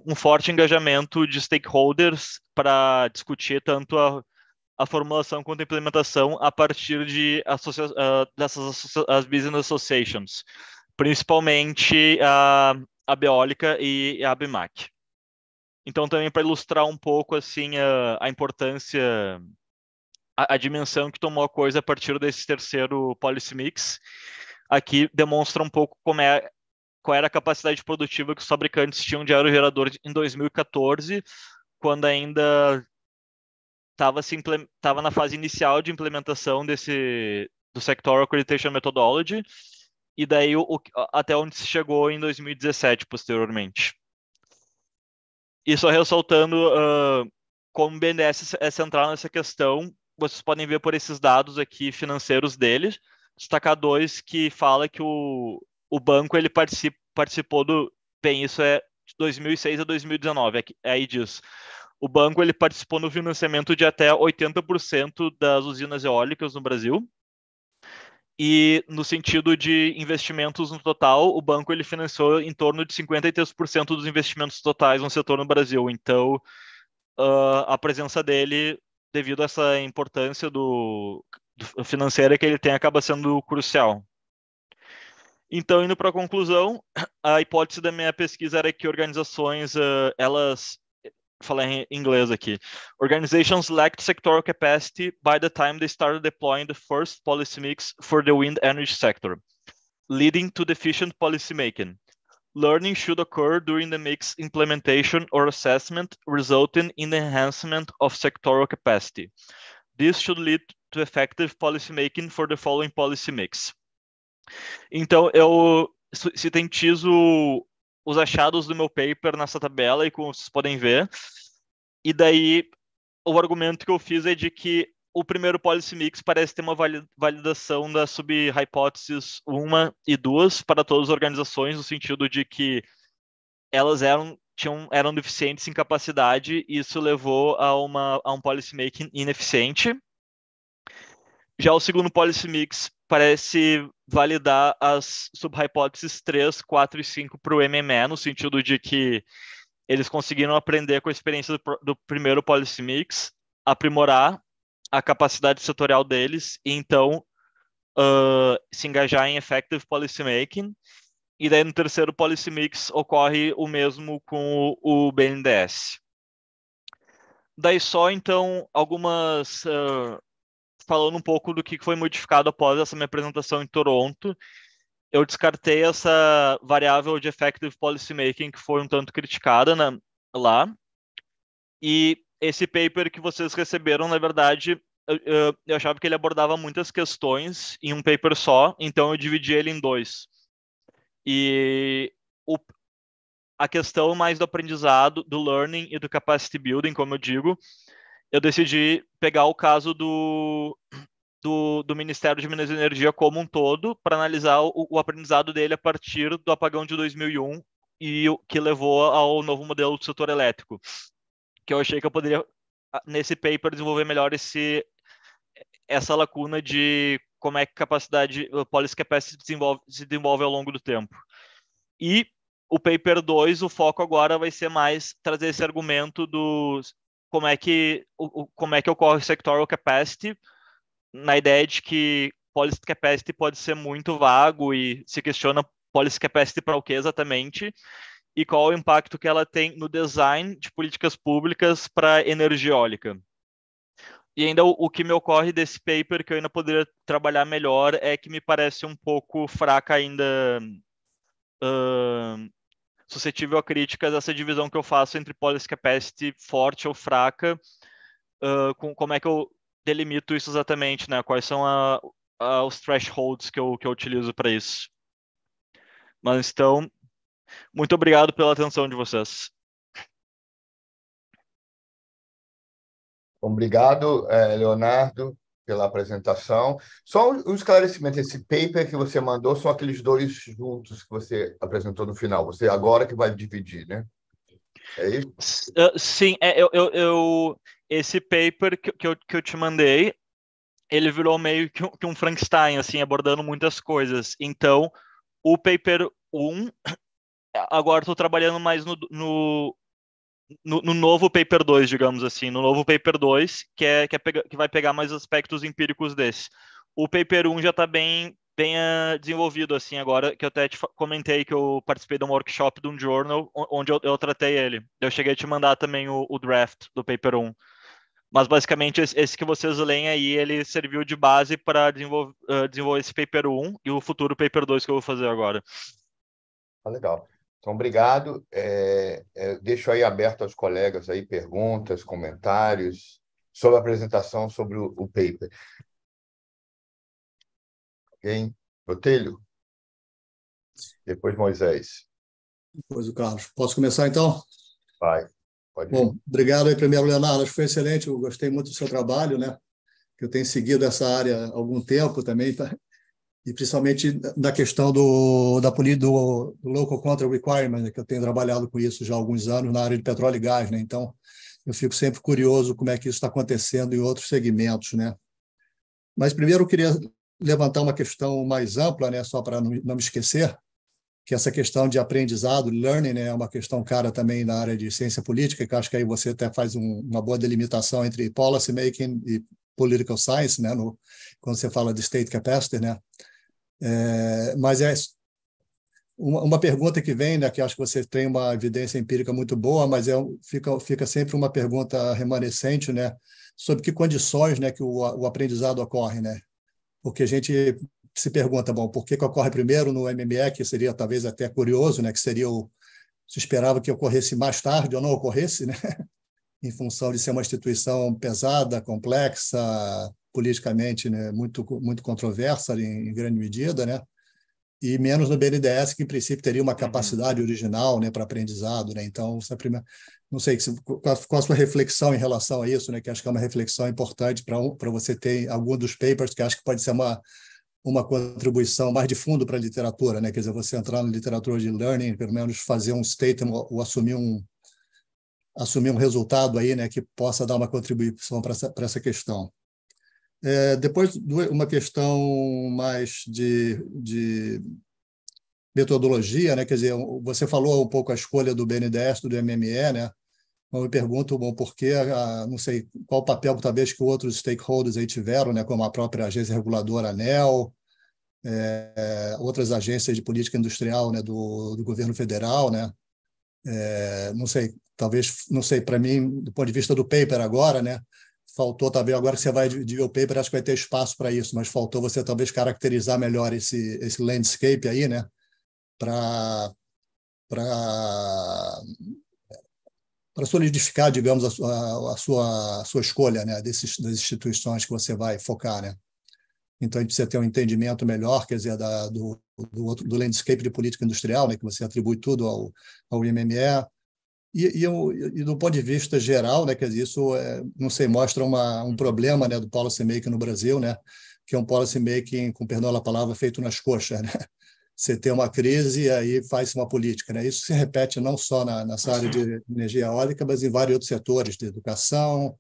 um forte engajamento de stakeholders para discutir tanto a, a formulação quanto a implementação a partir de associa uh, dessas as business associations principalmente a, a Beólica e a Abimac. Então, também para ilustrar um pouco assim a, a importância, a, a, dimensão que tomou a coisa a partir desse terceiro policy mix, aqui demonstra um pouco como é, qual era a capacidade produtiva que os fabricantes tinham de aerogerador em 2014, quando ainda estava na fase inicial de implementação desse do Sector Accreditation Methodology, e daí o, até onde se chegou em 2017 posteriormente. E só ressaltando uh, como o BNDES é, é central nessa questão, vocês podem ver por esses dados aqui financeiros deles, destacar dois que fala que o, o banco ele participa, participou do bem isso é de 2006 a 2019, é é aí diz. O banco ele participou no financiamento de até 80% das usinas eólicas no Brasil, e no sentido de investimentos no total, o banco ele financiou em torno de 53% dos investimentos totais no setor no Brasil. Então, uh, a presença dele, devido a essa importância do, do, financeira que ele tem, acaba sendo crucial. Então, indo para a conclusão, a hipótese da minha pesquisa era que organizações uh, elas falar em inglês aqui. Organizations lacked sectoral capacity by the time they started deploying the first policy mix for the wind energy sector, leading to deficient policymaking. Learning should occur during the mix implementation or assessment, resulting in the enhancement of sectoral capacity. This should lead to effective policymaking for the following policy mix. Então, eu sintetizo os achados do meu paper nessa tabela e como vocês podem ver. E daí o argumento que eu fiz é de que o primeiro policy mix parece ter uma validação das sub-hipóteses 1 e 2 para todas as organizações, no sentido de que elas eram, tinham, eram deficientes em capacidade, e isso levou a, uma, a um policy making ineficiente. Já o segundo policy mix parece validar as subhipóteses 3, 4 e 5 para o MME, no sentido de que eles conseguiram aprender com a experiência do, do primeiro policy mix, aprimorar a capacidade setorial deles e então uh, se engajar em effective policy making. E daí no terceiro policy mix ocorre o mesmo com o, o BNDES. Daí só então algumas uh, falando um pouco do que foi modificado após essa minha apresentação em Toronto, eu descartei essa variável de effective policymaking que foi um tanto criticada na, né, lá. E esse paper que vocês receberam, na verdade, eu, eu, eu, achava que ele abordava muitas questões em um paper só, então eu dividi ele em dois. E o, a questão mais do aprendizado, do learning e do capacity building, como eu digo, eu decidi pegar o caso do, do, do Ministério de Minas e Energia como um todo para analisar o, o, aprendizado dele a partir do apagão de 2001 e o que levou ao novo modelo do setor elétrico, que eu achei que eu poderia ah, nesse paper desenvolver melhor esse essa lacuna de como é que capacidade policy capacity desenvolve, se desenvolve ao longo do tempo. E o paper 2, o foco agora vai ser mais trazer esse argumento do como é que, o, como é que ocorre sectoral capacity, na ideia de que policy capacity pode ser muito vago e se questiona policy capacity para o que exatamente e qual o impacto que ela tem no design de políticas públicas para energia eólica. E ainda o, o, que me ocorre desse paper que eu ainda poderia trabalhar melhor é que me parece um pouco fraca ainda uh, suscetível a críticas essa divisão que eu faço entre policy capacity é forte ou fraca, uh, com, como é que eu delimito isso exatamente, né? Quais são a, a, os thresholds que eu, que eu utilizo para isso. Mas então, muito obrigado pela atenção de vocês. Obrigado, eh, Leonardo pela apresentação. Só um esclarecimento: esse paper que você mandou são aqueles dois juntos que você apresentou no final. Você é agora que vai dividir, né? É isso? Ah, sim, é, eu, eu, eu, esse paper que, que, eu, que eu te mandei, ele virou meio que um, que um Frankenstein, assim, abordando muitas coisas. Então, o paper 1, agora estou trabalhando mais no, no, no, no, novo paper 2, digamos assim, no novo paper 2, que, é, que, é que vai pegar mais aspectos empíricos desse. O paper 1 um já está bem, bem uh, desenvolvido, assim, agora, que eu até te comentei que eu participei de um workshop de um journal, onde eu, eu tratei ele. Eu cheguei a te mandar também o, o draft do paper 1. Um. Mas, basicamente, esse, esse que vocês leem aí, ele serviu de base para desenvolver, uh, ah, desenvolver esse paper 1 um, e o futuro paper 2 que eu vou fazer agora. Ah, legal. Então, obrigado. É, é, deixo aí aberto aos colegas aí perguntas, comentários sobre a apresentação, sobre o, o paper. Alguém? Botelho? Depois Moisés. Depois o Carlos. Posso começar, então? Vai. Pode Bom, obrigado aí, primeiro, Leonardo. Acho que foi excelente. Eu gostei muito do seu trabalho, né? Que eu tenho seguido essa área há algum tempo também. Tá? e principalmente na questão do, da, do, Local contra Requirement, né, que eu tenho trabalhado com isso já há alguns anos na área de petróleo e gás, né? Então, eu fico sempre curioso como é que isso está acontecendo em outros segmentos, né? Mas primeiro eu queria levantar uma questão mais ampla, né? Só para não, não me esquecer, que essa questão de aprendizado, learning, né? É uma questão cara também na área de ciência política, que acho que aí você até faz um, uma boa delimitação entre policy making e political science, né? No, quando você fala de state capacity, né? É, mas é uma, uma, pergunta que vem, né, que acho que você tem uma evidência empírica muito boa, mas é, fica, fica sempre uma pergunta remanescente, né, sobre que condições né, que o, o aprendizado ocorre. Né? Porque a gente se pergunta, bom, por que, que ocorre primeiro no MME, que seria talvez até curioso, né, que seria o, se esperava que ocorresse mais tarde ou não ocorresse, né? em função de ser uma instituição pesada, complexa, politicamente né, muito, muito controversa em, em, grande medida, né? e menos no BNDES, que em princípio teria uma uhum. capacidade original né, para aprendizado. Né? Então, essa é primeira, não sei qual a sua reflexão em relação a isso, né? que acho que é uma reflexão importante para um, você ter algum dos papers, que acho que pode ser uma, uma contribuição mais de fundo para a literatura, né? Quer dizer, você entrar na literatura de learning, pelo menos fazer um statement ou assumir um assumir um resultado aí, né, que possa dar uma contribuição para essa, essa questão. É, depois, uma questão mais de, de metodologia, né? quer dizer, você falou um pouco a escolha do BNDES, do MME, né? Eu me pergunto, bom, por que, não sei qual papel talvez que outros stakeholders aí tiveram, né? como a própria agência reguladora ANEL, é, outras agências de política industrial né? do, do governo federal, né? É, não sei, talvez, não sei, para mim, do ponto de vista do paper agora, né? faltou talvez agora que você vai dividir o paper, acho que vai ter espaço para isso, mas faltou você talvez caracterizar melhor esse, esse landscape aí, né? Para para para solidificar, digamos, a, a, a, sua a sua escolha, né, desses das instituições que você vai focar, né? Então a gente precisa ter um entendimento melhor, quer dizer, da, do, do, outro, do landscape de política industrial, né, que você atribui tudo ao, ao IMME, e, é e, e, do ponto de vista geral, né, quer dizer, isso é, não sei, mostra uma, um problema né, do policy making no Brasil, né, que é um policy making, com perdão a palavra, feito nas coxas. Né? Você tem uma crise e aí faz uma política. Né? Isso se repete não só na, nessa área de energia eólica, mas em vários outros setores, de educação,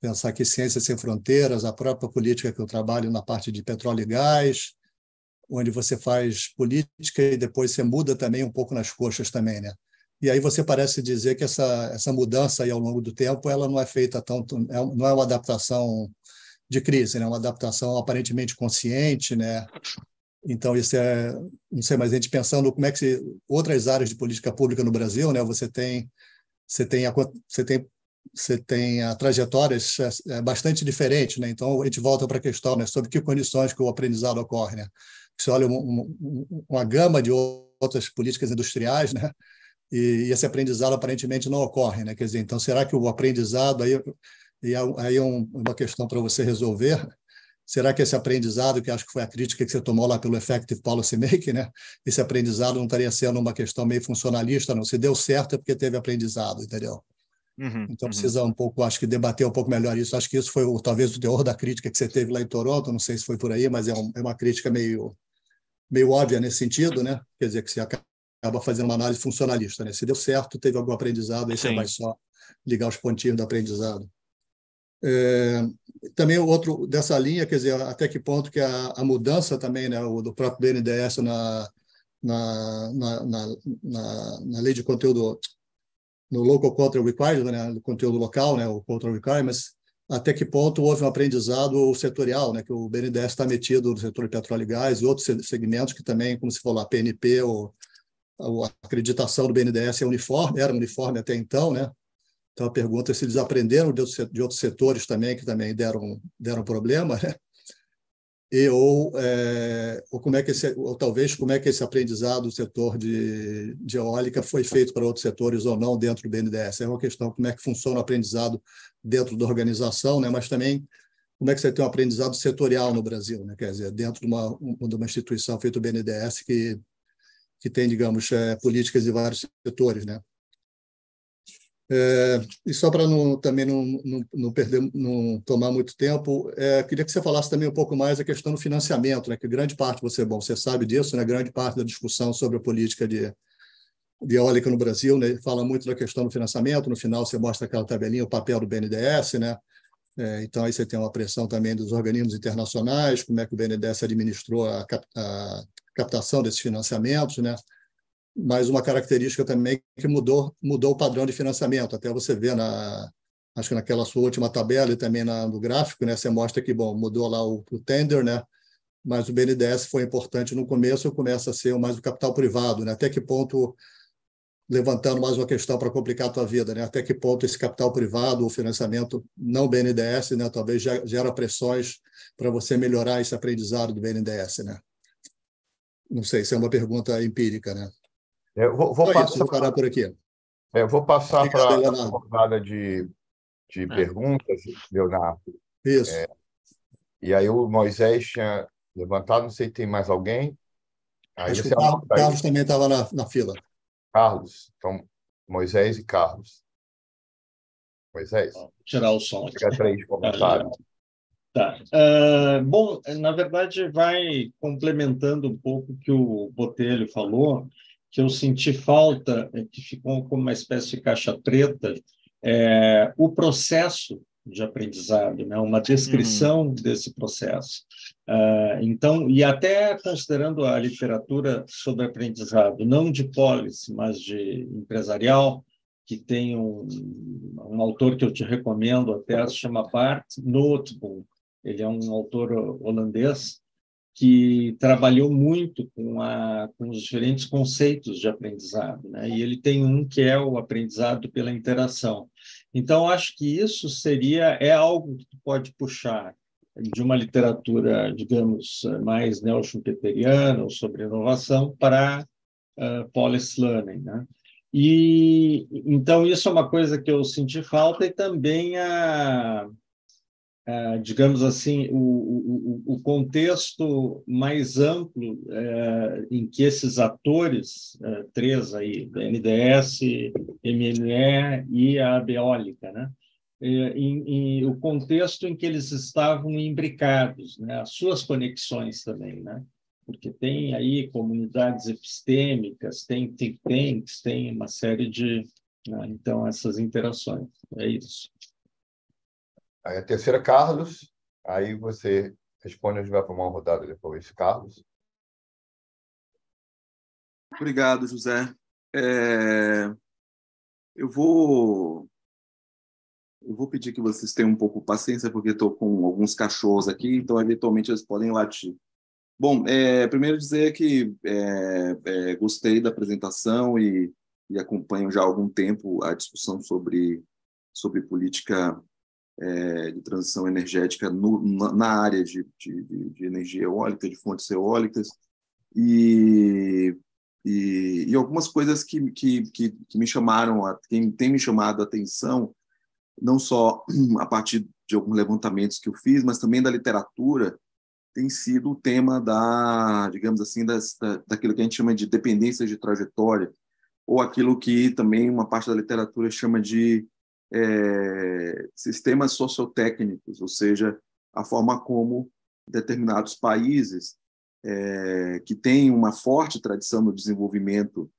pensar que ciência sem fronteiras, a própria política que eu trabalho na parte de petróleo e gás, onde você faz política e depois você muda também um pouco nas coxas também, né? E aí você parece dizer que essa, essa mudança aí ao longo do tempo ela não é feita tão é não é uma adaptação de crise, né? É uma adaptação aparentemente consciente, né? Então isso é não sei, mas a gente pensando como é que se, outras áreas de política pública no Brasil, né? Você tem você tem a, você tem você tem a trajetórias é, bastante diferentes, né? Então a gente volta para a questão, né? Sobre que condições que o aprendizado ocorre, né? Você olha uma, uma, uma gama de outras políticas industriais, né? e, e esse aprendizado aparentemente não ocorre, né? Quer dizer, então será que o aprendizado aí e é, aí é um, uma questão para você resolver? Será que esse aprendizado, que acho que foi a crítica que você tomou lá pelo Effective Policy Making, né? esse aprendizado não estaria sendo uma questão meio funcionalista, não. Se deu certo é porque teve aprendizado, entendeu? Uhum, então uhum. precisa uhum. um pouco, acho que debater um pouco melhor isso. Acho que isso foi talvez o teor da crítica que você teve lá em Toronto, não sei se foi por aí, mas é, um, é uma crítica meio, meio óbvia nesse sentido, né? Quer dizer, que se acaba fazendo uma análise funcionalista, né? Se deu certo, teve algum aprendizado, aí Sim. você vai só ligar os pontinhos do aprendizado. É, também outro dessa linha, quer dizer, até que ponto que a, a mudança também, né, o, do próprio BNDES na na, na, na, na, lei de conteúdo, no local content requirement, né, no conteúdo local, né, o content requirements, até que ponto houve um aprendizado setorial, né, que o BNDES está metido no setor de petróleo e gás e outros segmentos que também, como se falou, a PNP ou a acreditação do BNDES é uniforme, era uniforme até então, né? Então, a pergunta é se eles aprenderam de outros setores também, que também deram, deram problema, né? E, ou, é, ou, como é que esse, ou talvez como é que esse aprendizado do setor de, de eólica foi feito para outros setores ou não dentro do BNDES. É uma questão como é que funciona o aprendizado dentro da organização, né? mas também como é que você tem um aprendizado setorial no Brasil, né? quer dizer, dentro de uma, de uma instituição feita o BNDES que que tem, digamos, é, políticas de vários setores, né? É, e só para não, também não, não, não, perder, não tomar muito tempo, é, queria que você falasse também um pouco mais a questão do financiamento, né? Que grande parte você, bom, você sabe disso, né? Grande parte da discussão sobre a política de, de eólica no Brasil, né? Fala muito da questão do financiamento. No final você mostra aquela tabelinha, o papel do BNDES, né? É, então aí você tem uma pressão também dos organismos internacionais, como é que o BNDES administrou a, a captação desses financiamentos, né? Mas uma característica também que mudou mudou o padrão de financiamento. Até você vê na acho que naquela sua última tabela e também na, no gráfico, né? Você mostra que bom mudou lá o, o tender, né? Mas o BNDES foi importante no começo, começa a ser mais o capital privado, né? Até que ponto levantando mais uma questão para complicar a tua vida, né? Até que ponto esse capital privado, o financiamento não BNDES, né? Talvez gera pressões para você melhorar esse aprendizado do BNDES, né? Não sei se é uma pergunta empírica, né? É, eu vou, vou passar, vou parar por aqui. É, eu vou passar para a rodada de, de é. perguntas, Leonardo. Isso. É, e aí o Moisés tinha levantado, não sei se tem mais alguém. Aí Acho que o Carlos, Carlos também estava na, na fila. Carlos, então Moisés e Carlos. Moisés? Vou tirar o som. Fica três comentários. Tá. Uh, bom, na verdade, vai complementando um pouco o que o Botelho falou, que eu senti falta, é, que ficou como uma espécie de caixa preta, é, o processo de aprendizado, né? uma descrição uhum. desse processo. Uh, então, e até considerando a literatura sobre aprendizado, não de policy, mas de empresarial, que tem um, um autor que eu te recomendo até, se chama Bart Notebook, ele é um autor holandês que trabalhou muito com, a, com os diferentes conceitos de aprendizado, né? E ele tem um que é o aprendizado pela interação. Então, acho que isso seria é algo que tu pode puxar de uma literatura, digamos, mais neo-schumpeteriana ou sobre inovação para uh, ah, policy learning, né? E então isso é uma coisa que eu senti falta e também a eh, digamos assim, o, o, o, contexto mais amplo eh, em que esses atores, uh, três aí, NDS, MNE e a Beólica, né? Em, em, o contexto em que eles estavam imbricados, né? as suas conexões também, né? porque tem aí comunidades epistêmicas, tem think tanks, tem uma série de... Né? Então, essas interações, é isso. Aí a terceira, Carlos. Aí você responde, a gente vai para uma rodada depois. Carlos. Obrigado, José. É... Eu vou eu vou pedir que vocês tenham um pouco de paciência, porque estou com alguns cachorros aqui, então eventualmente eles podem latir. Bom, é, primeiro dizer que é, é, gostei da apresentação e, e, acompanho já há algum tempo a discussão sobre, sobre política é, de transição energética no, na, área de, de, de, energia eólica, de fontes eólicas, e, e, e algumas coisas que, que, que, que me chamaram, a, que tem me chamado a atenção, não só a partir de alguns levantamentos que eu fiz, mas também da literatura, tem sido o tema da, digamos assim, das, da, daquilo que a gente chama de dependência de trajetória, ou aquilo que também uma parte da literatura chama de é, sistemas sociotécnicos, ou seja, a forma como determinados países é, que têm uma forte tradição no desenvolvimento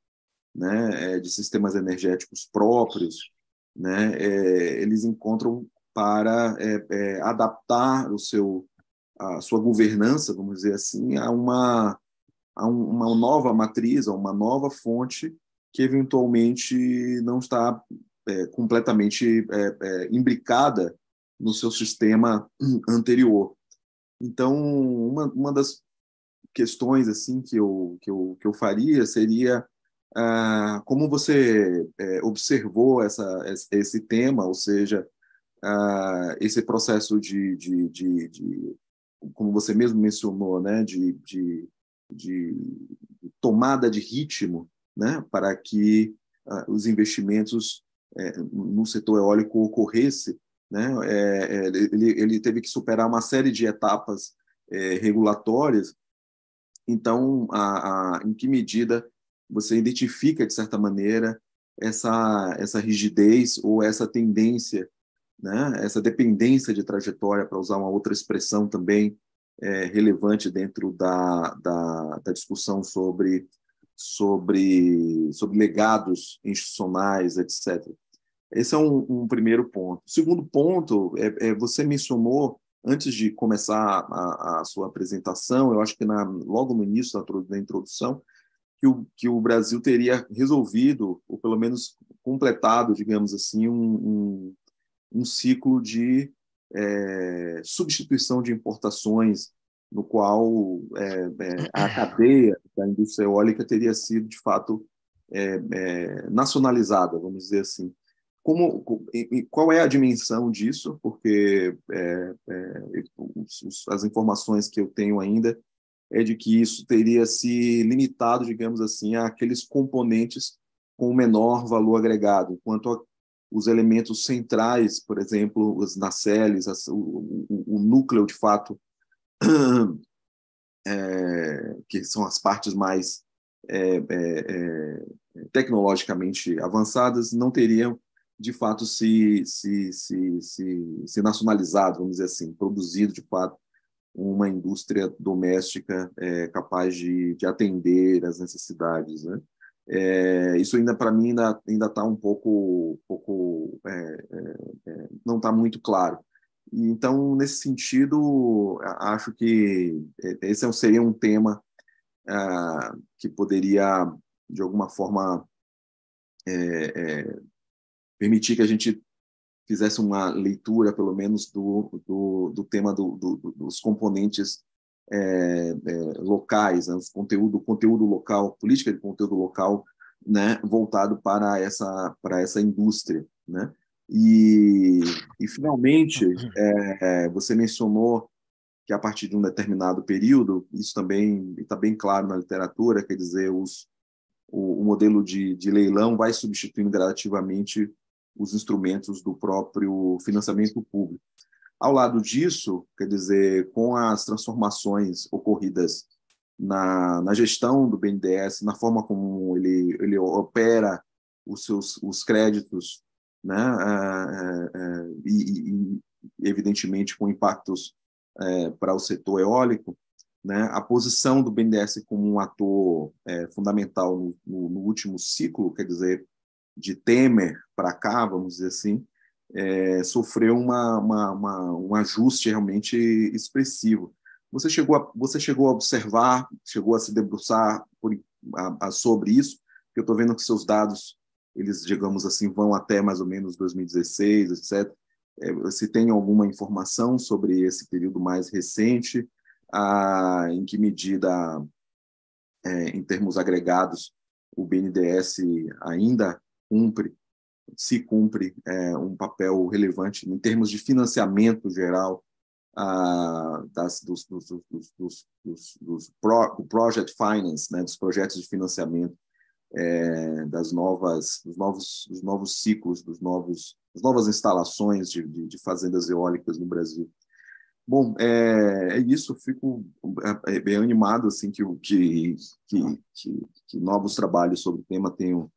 né, é, de sistemas energéticos próprios, né, é, eles encontram para é, é, adaptar o seu, a sua governança, vamos dizer assim, a uma, a uma nova matriz, a uma nova fonte que eventualmente não está é, completamente é, é, imbricada no seu sistema hum, anterior. Então, uma, uma das questões assim que eu, que eu, que eu faria seria ah, como você é, observou essa, esse tema, ou seja, ah, esse processo de, de, de, de, como você mesmo mencionou, né, de, de, tomada de ritmo né, para que ah, os investimentos é, no setor eólico ocorresse, né, é, é, ele, ele teve que superar uma série de etapas é, regulatórias. Então, a, a, em que medida você identifica, de certa maneira, essa, essa rigidez ou essa tendência, né, essa dependência de trajetória, para usar uma outra expressão também é, relevante dentro da, da, da discussão sobre, sobre, sobre legados institucionais, etc. Esse é um, um primeiro ponto. O segundo ponto, é, é, você mencionou, antes de começar a, a sua apresentação, eu acho que na, logo no início da, introdução, que o, que o Brasil teria resolvido, ou pelo menos completado, digamos assim, um, um, um ciclo de é, substituição de importações, no qual é, é a cadeia da indústria eólica teria sido, de fato, é, é, nacionalizada, vamos dizer assim. Como, e, qual é a dimensão disso? Porque é, é, as informações que eu tenho ainda é de que isso teria se limitado, digamos assim, àqueles componentes com menor valor agregado, enquanto os elementos centrais, por exemplo, os nacelles, as, o, o, o, núcleo de fato, é, que são as partes mais é, é, é tecnologicamente avançadas, não teriam de fato se, se, se, se, se nacionalizado, vamos dizer assim, produzido de fato uma indústria doméstica é, capaz de, de atender às necessidades, né? É, isso ainda para mim ainda ainda está um pouco pouco é, é, é não está muito claro então nesse sentido acho que é, esse é seria um tema ah, que poderia de alguma forma permitir que a gente fizesse uma leitura, pelo menos, do, do, do tema do, do, dos componentes é, é, locais, né? conteúdo, conteúdo local, política de conteúdo local, né? voltado para essa, para essa indústria. Né? E, e finalmente, é, é, você mencionou que a partir de um determinado período, isso também está bem claro na literatura, quer dizer, os, o, o modelo de, de leilão vai substituindo gradativamente os instrumentos do próprio financiamento público. Ao lado disso, quer dizer, com as transformações ocorridas na, na gestão do BNDES, na forma como ele, ele opera os seus os créditos, né, é, é, é, e, e, evidentemente com impactos para o setor eólico, né, a posição do BNDES como um ator fundamental no, no, no último ciclo, quer dizer, de Temer para cá, vamos dizer assim, é, sofreu uma, uma, uma, um ajuste realmente expressivo. Você chegou a, você chegou a observar, chegou a se debruçar por, a, a, sobre isso, porque eu estou vendo que seus dados, eles, digamos assim, vão até mais ou menos 2016, etc. É, se tem alguma informação sobre esse período mais recente, a, em que medida, é, em termos agregados, o BNDES ainda cumpre, se cumpre é, um papel relevante em termos de financiamento geral ah, das, dos, dos, dos, dos, dos, dos pro, project finance, né, dos projetos de financiamento é, das novas, dos novos, dos novos ciclos, dos novos, das novas instalações de, de, de fazendas eólicas no Brasil. Bom, é, é isso. Fico é, é bem animado assim que, que, que, que novos trabalhos sobre o tema tenham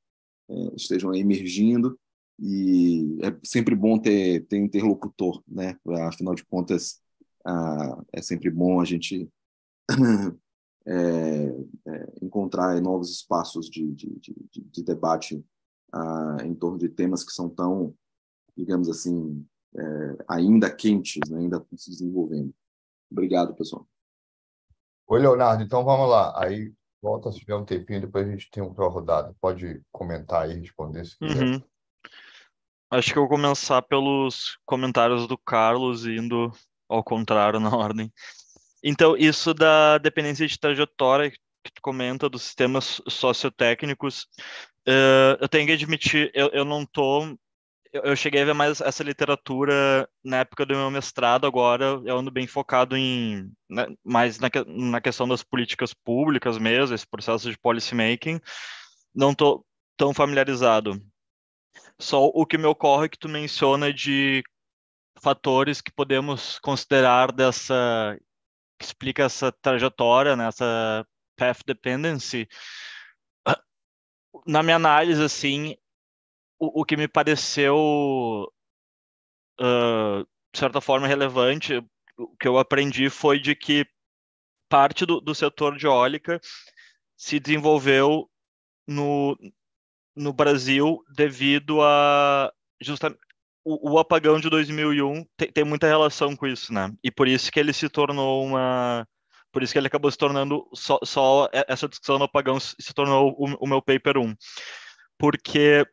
é, estejam emergindo e é sempre bom ter, ter interlocutor, né? Afinal de contas, é sempre bom a gente é, é, encontrar novos espaços de, de, de, de debate em torno de temas que são tão, digamos assim, é, ainda quentes, né? ainda se desenvolvendo. Obrigado, pessoal. Oi, Leonardo, então vamos lá. Aí volta, se tiver um tempinho, depois a gente tem outra rodada. Pode comentar aí, responder se quiser. Uhum. Acho que eu vou começar pelos comentários do Carlos, indo ao contrário na ordem. Então, isso da dependência de trajetória que tu comenta dos sistemas sociotécnicos, uh, eu tenho que admitir, eu, eu não estou eu cheguei a ver mais essa literatura na época do meu mestrado, agora eu ando bem focado em né, mais na, na, questão das políticas públicas mesmo, esse processo de policymaking, não estou tão familiarizado. Só o que me ocorre é que tu menciona de fatores que podemos considerar dessa que explica essa trajetória, né, essa path dependency. Na minha análise assim, o, que me pareceu, uh, de certa forma, relevante, o que eu aprendi foi de que parte do, do setor de eólica se desenvolveu no, no Brasil devido a justamente o, o apagão de 2001 tem, tem, muita relação com isso, né? E por isso que ele se tornou uma, por isso que ele acabou se tornando só, só essa discussão do apagão se tornou o, o meu paper 1. porque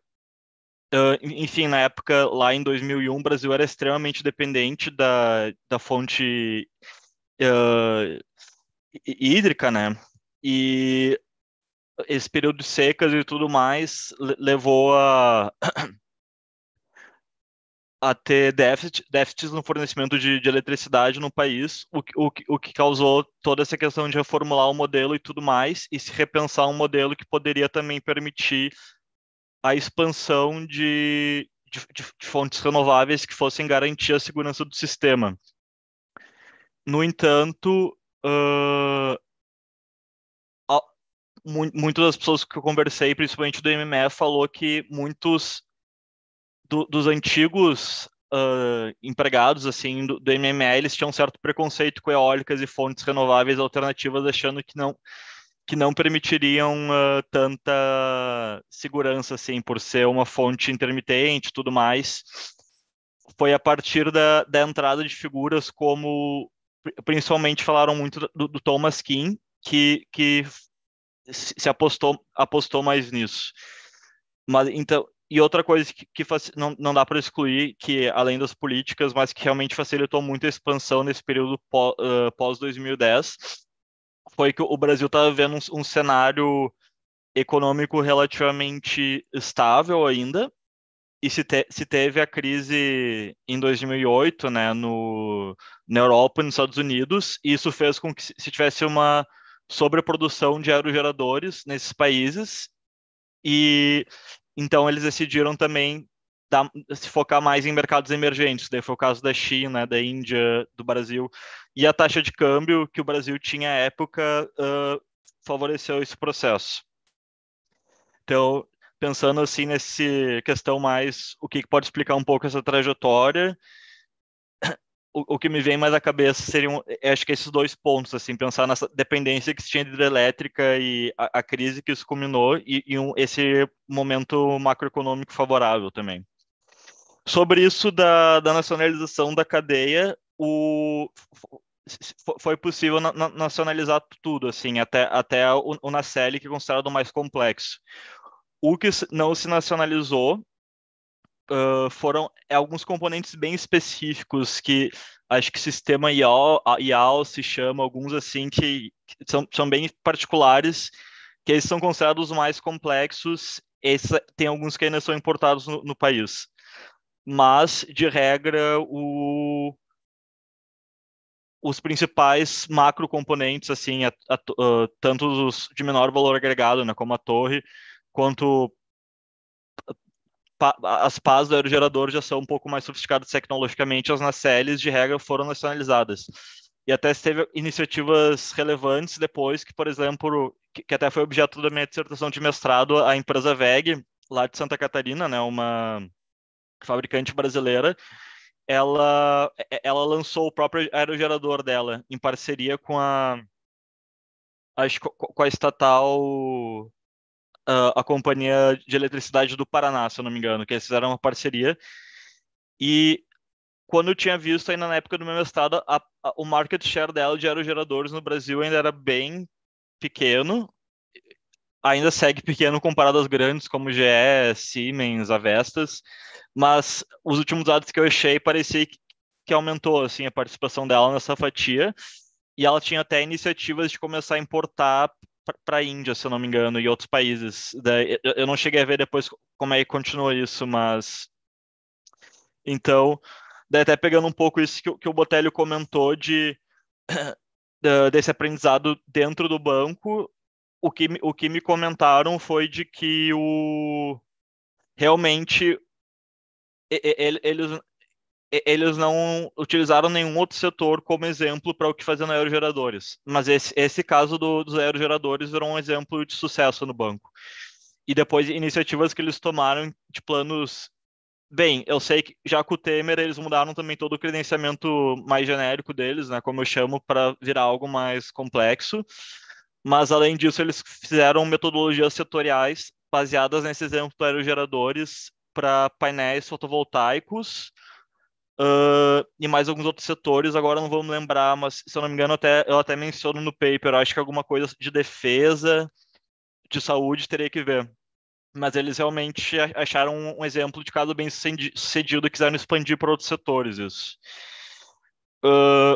Uh, enfim, na época, lá em 2001, o Brasil era extremamente dependente da, da fonte uh, hídrica, né? E esse período de secas e tudo mais levou a, a ter déficit, déficits no fornecimento de, de eletricidade no país, o, o, o que causou toda essa questão de reformular o modelo e tudo mais, e se repensar um modelo que poderia também permitir a expansão de, de, de fontes renováveis que fossem garantir a segurança do sistema. No entanto, uh, muitas das pessoas que eu conversei, principalmente do MME, falou que muitos do, dos antigos uh, empregados assim do, do MME, eles tinham certo preconceito com eólicas e fontes renováveis alternativas, achando que não que não permitiriam uh, tanta segurança, assim, por ser uma fonte intermitente tudo mais. Foi a partir da, da entrada de figuras como, principalmente falaram muito do, do Thomas Kim, que, que se apostou, apostou mais nisso. Mas, então, e outra coisa que, que não, não dá para excluir, que além das políticas, mas que realmente facilitou muito a expansão nesse período pós-2010, uh, ah, pós foi que o Brasil estava vendo um, um cenário econômico relativamente estável ainda, e se, te, se, teve a crise em 2008, né, no, na Europa e nos Estados Unidos, e isso fez com que se tivesse uma sobreprodução de aerogeradores nesses países, e então eles decidiram também dar, se focar mais em mercados emergentes, daí foi o caso da China, da Índia, do Brasil e a taxa de câmbio que o Brasil tinha à época uh, favoreceu esse processo. Então, pensando assim nesse questão mais, o que pode explicar um pouco essa trajetória, o, o que me vem mais à cabeça seriam, acho que esses dois pontos, assim, pensar nessa dependência que se tinha de hidrelétrica e a, a crise que isso culminou e, e um, esse momento macroeconômico favorável também. Sobre isso da, da nacionalização da cadeia, o, foi possível na, na, nacionalizar tudo, assim, até, até o, o Nacelli, que é considerado o mais complexo. O que não se nacionalizou uh, foram alguns componentes bem específicos que acho que sistema IAL, IAL se chama, alguns assim que, que são, são bem particulares, que eles são considerados os mais complexos, esses, tem alguns que ainda são importados no, no país. Mas, de regra, o, os principais macro componentes, assim, a, a, uh, tanto os de menor valor agregado, né, como a torre, quanto pa, as pás do aerogerador já são um pouco mais sofisticadas tecnologicamente, as nacelles, de regra, foram nacionalizadas. E até teve iniciativas relevantes depois, que, por exemplo, que, que até foi objeto da minha dissertação de mestrado, a empresa VEG, lá de Santa Catarina, né, uma fabricante brasileira, ela, é, é, ela lançou o próprio aerogerador dela em parceria com a com a estatal a, ah, a companhia de eletricidade do Paraná, se eu não me engano, que eles fizeram uma parceria e quando eu tinha visto ainda na época do meu mestrado, a, a, o market share dela de aerogeradores no Brasil ainda era bem pequeno, ainda segue pequeno comparado às grandes como GE, Siemens, Avestas, mas os últimos dados que eu achei parecia que aumentou assim a participação dela nessa fatia e ela tinha até iniciativas de começar a importar para a Índia, se eu não me engano, e outros países. Eu não cheguei a ver depois como é que continuou isso, mas então, daí até pegando um pouco isso que, que o Botelho comentou de desse aprendizado dentro do banco o que, o que me comentaram foi de que o realmente eles, eles não utilizaram nenhum outro setor como exemplo para o que fazer na aerogeradores. Mas esse, esse caso do, dos aerogeradores virou um exemplo de sucesso no banco. E depois iniciativas que eles tomaram de planos. Bem, eu sei que já com o Temer eles mudaram também todo o credenciamento mais genérico deles, né, como eu chamo, para virar algo mais complexo. Mas, além disso, eles fizeram metodologias setoriais baseadas nesses aerogeradores para painéis fotovoltaicos uh, e mais alguns outros setores. Agora não vamos lembrar, mas se eu não me engano, até, eu até menciono no paper, acho que alguma coisa de defesa, de saúde, teria que ver. Mas eles realmente acharam um exemplo de caso bem sucedido e quiseram expandir para outros setores isso. Uh,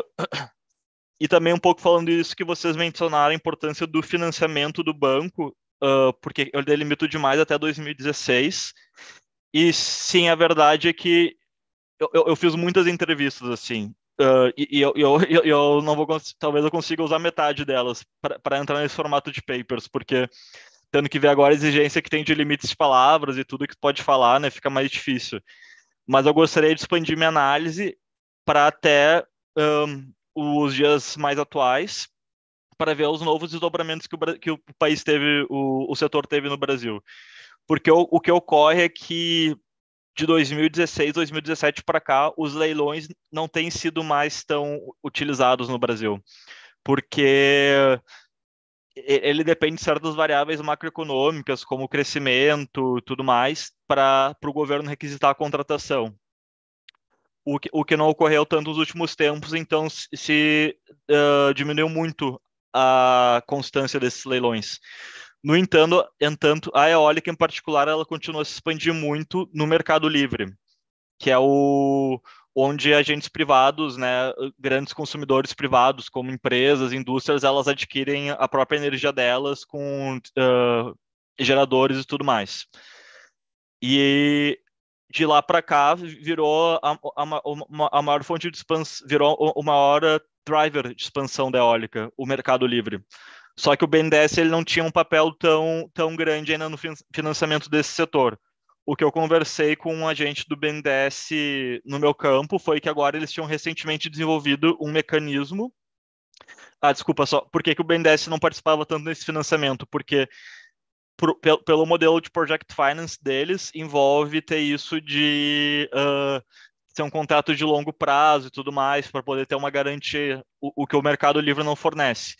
e também um pouco falando isso que vocês mencionaram, a importância do financiamento do banco, uh, porque eu delimito demais até 2016. E sim, a verdade é que eu, eu, eu fiz muitas entrevistas assim, Uh, e, e eu, eu, eu, não vou talvez eu consiga usar metade delas para entrar nesse formato de papers, porque tendo que ver agora a exigência que tem de limites de palavras e tudo que pode falar, né, fica mais difícil. Mas eu gostaria de expandir minha análise para até um, ah, os dias mais atuais para ver os novos desdobramentos que o, que o país teve, o, o setor teve no Brasil. Porque o, o que ocorre é que de 2016, 2017 para cá, os leilões não têm sido mais tão utilizados no Brasil, porque ele depende de certas variáveis macroeconômicas, como crescimento, tudo mais, para o governo requisitar a contratação o que, o que não ocorreu tanto nos últimos tempos, então se uh, diminuiu muito a constância desses leilões. No entanto, entanto, a eólica em particular, ela continua a se expandir muito no mercado livre, que é o onde agentes privados, né, grandes consumidores privados, como empresas, indústrias, elas adquirem a própria energia delas com uh, geradores e tudo mais. E de lá para cá virou a, a, uma, a maior fonte de expansão, virou o maior driver de expansão da eólica, o Mercado Livre. Só que o BNDES ele não tinha um papel tão, tão grande ainda no financiamento desse setor. O que eu conversei com um agente do BNDES no meu campo foi que agora eles tinham recentemente desenvolvido um mecanismo. Ah, desculpa só. Por que, que o BNDES não participava tanto desse financiamento? Porque pelo, pelo modelo de project finance deles, envolve ter isso de uh, ah, ser um contrato de longo prazo e tudo mais, para poder ter uma garantia, o, o que o mercado livre não fornece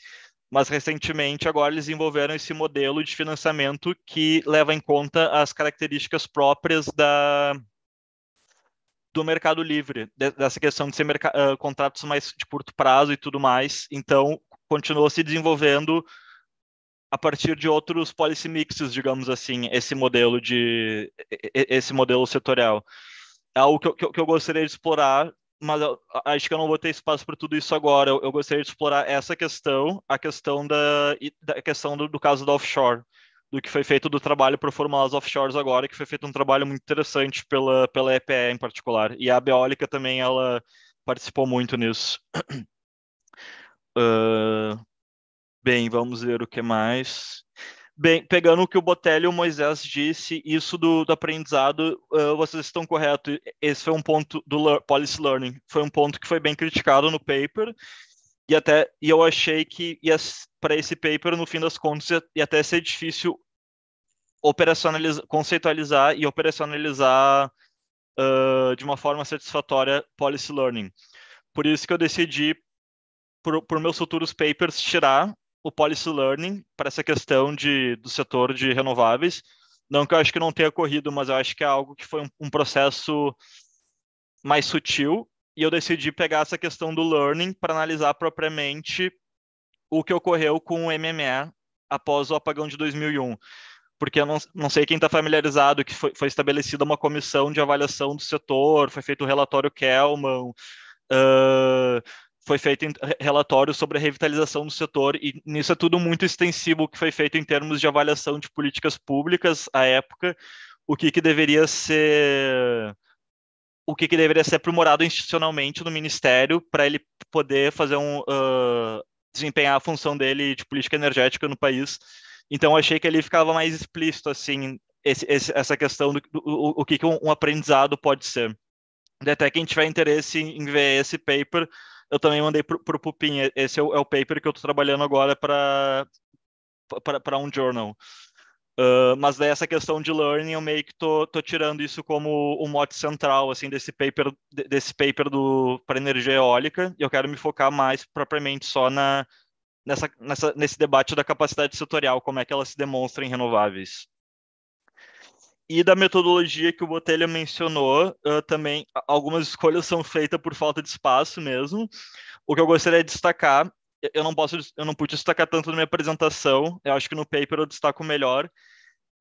mas recentemente agora eles envolveram esse modelo de financiamento que leva em conta as características próprias da do mercado livre, dessa questão de ser ah, contratos mais de curto prazo e tudo mais. Então, continuou se desenvolvendo a partir de outros policy mixes, digamos assim, esse modelo de esse modelo setorial. É algo que eu, que eu gostaria de explorar, mas eu, acho que eu não vou ter espaço para tudo isso agora. Eu, eu, gostaria de explorar essa questão, a questão da, da questão do, do caso da offshore, do que foi feito do trabalho para formar as offshores agora, que foi feito um trabalho muito interessante pela pela EPE em particular. E a Beólica também ela participou muito nisso. Uh, Bem, vamos ver o que mais. Bem, pegando o que o Botelho e o Moisés disse, isso do, do aprendizado, uh, vocês estão corretos. Esse foi um ponto do lear, policy learning, foi um ponto que foi bem criticado no paper. E até e eu achei que para esse paper, no fim das contas, ia, ia até ser difícil operacionalizar, conceitualizar e operacionalizar uh, de uma forma satisfatória policy learning. Por isso que eu decidi, por, por meus futuros papers, tirar o policy learning para essa questão de, do setor de renováveis. Não que eu acho que não tenha corrido, mas eu acho que é algo que foi um, um processo mais sutil e eu decidi pegar essa questão do learning para analisar propriamente o que ocorreu com o MME após o apagão de 2001. Porque eu não, não sei quem está familiarizado, que foi, foi, estabelecida uma comissão de avaliação do setor, foi feito o um relatório Kelman, uh, foi feito relatório sobre a revitalização do setor e nisso é tudo muito extensivo o que foi feito em termos de avaliação de políticas públicas à época, o que, que deveria ser o que, que deveria ser aprimorado institucionalmente no ministério para ele poder fazer um uh, desempenhar a função dele de política energética no país. Então achei que ele ficava mais explícito assim esse, esse, essa questão do, do o, o, que, que um, um aprendizado pode ser. Até quem tiver interesse em ver esse paper, eu também mandei para o Pupim. Esse é o, é o paper que eu estou trabalhando agora para para um journal. Uh, mas dessa questão de learning eu meio que tô, tô tirando isso como o mote central assim desse paper desse paper do para energia eólica e eu quero me focar mais propriamente só na nessa, nessa nesse debate da capacidade setorial como é que ela se demonstra em renováveis e da metodologia que o Botelho mencionou, uh, também algumas escolhas são feitas por falta de espaço mesmo. O que eu gostaria de destacar, eu não posso, eu não pude destacar tanto na minha apresentação, eu acho que no paper eu destaco melhor,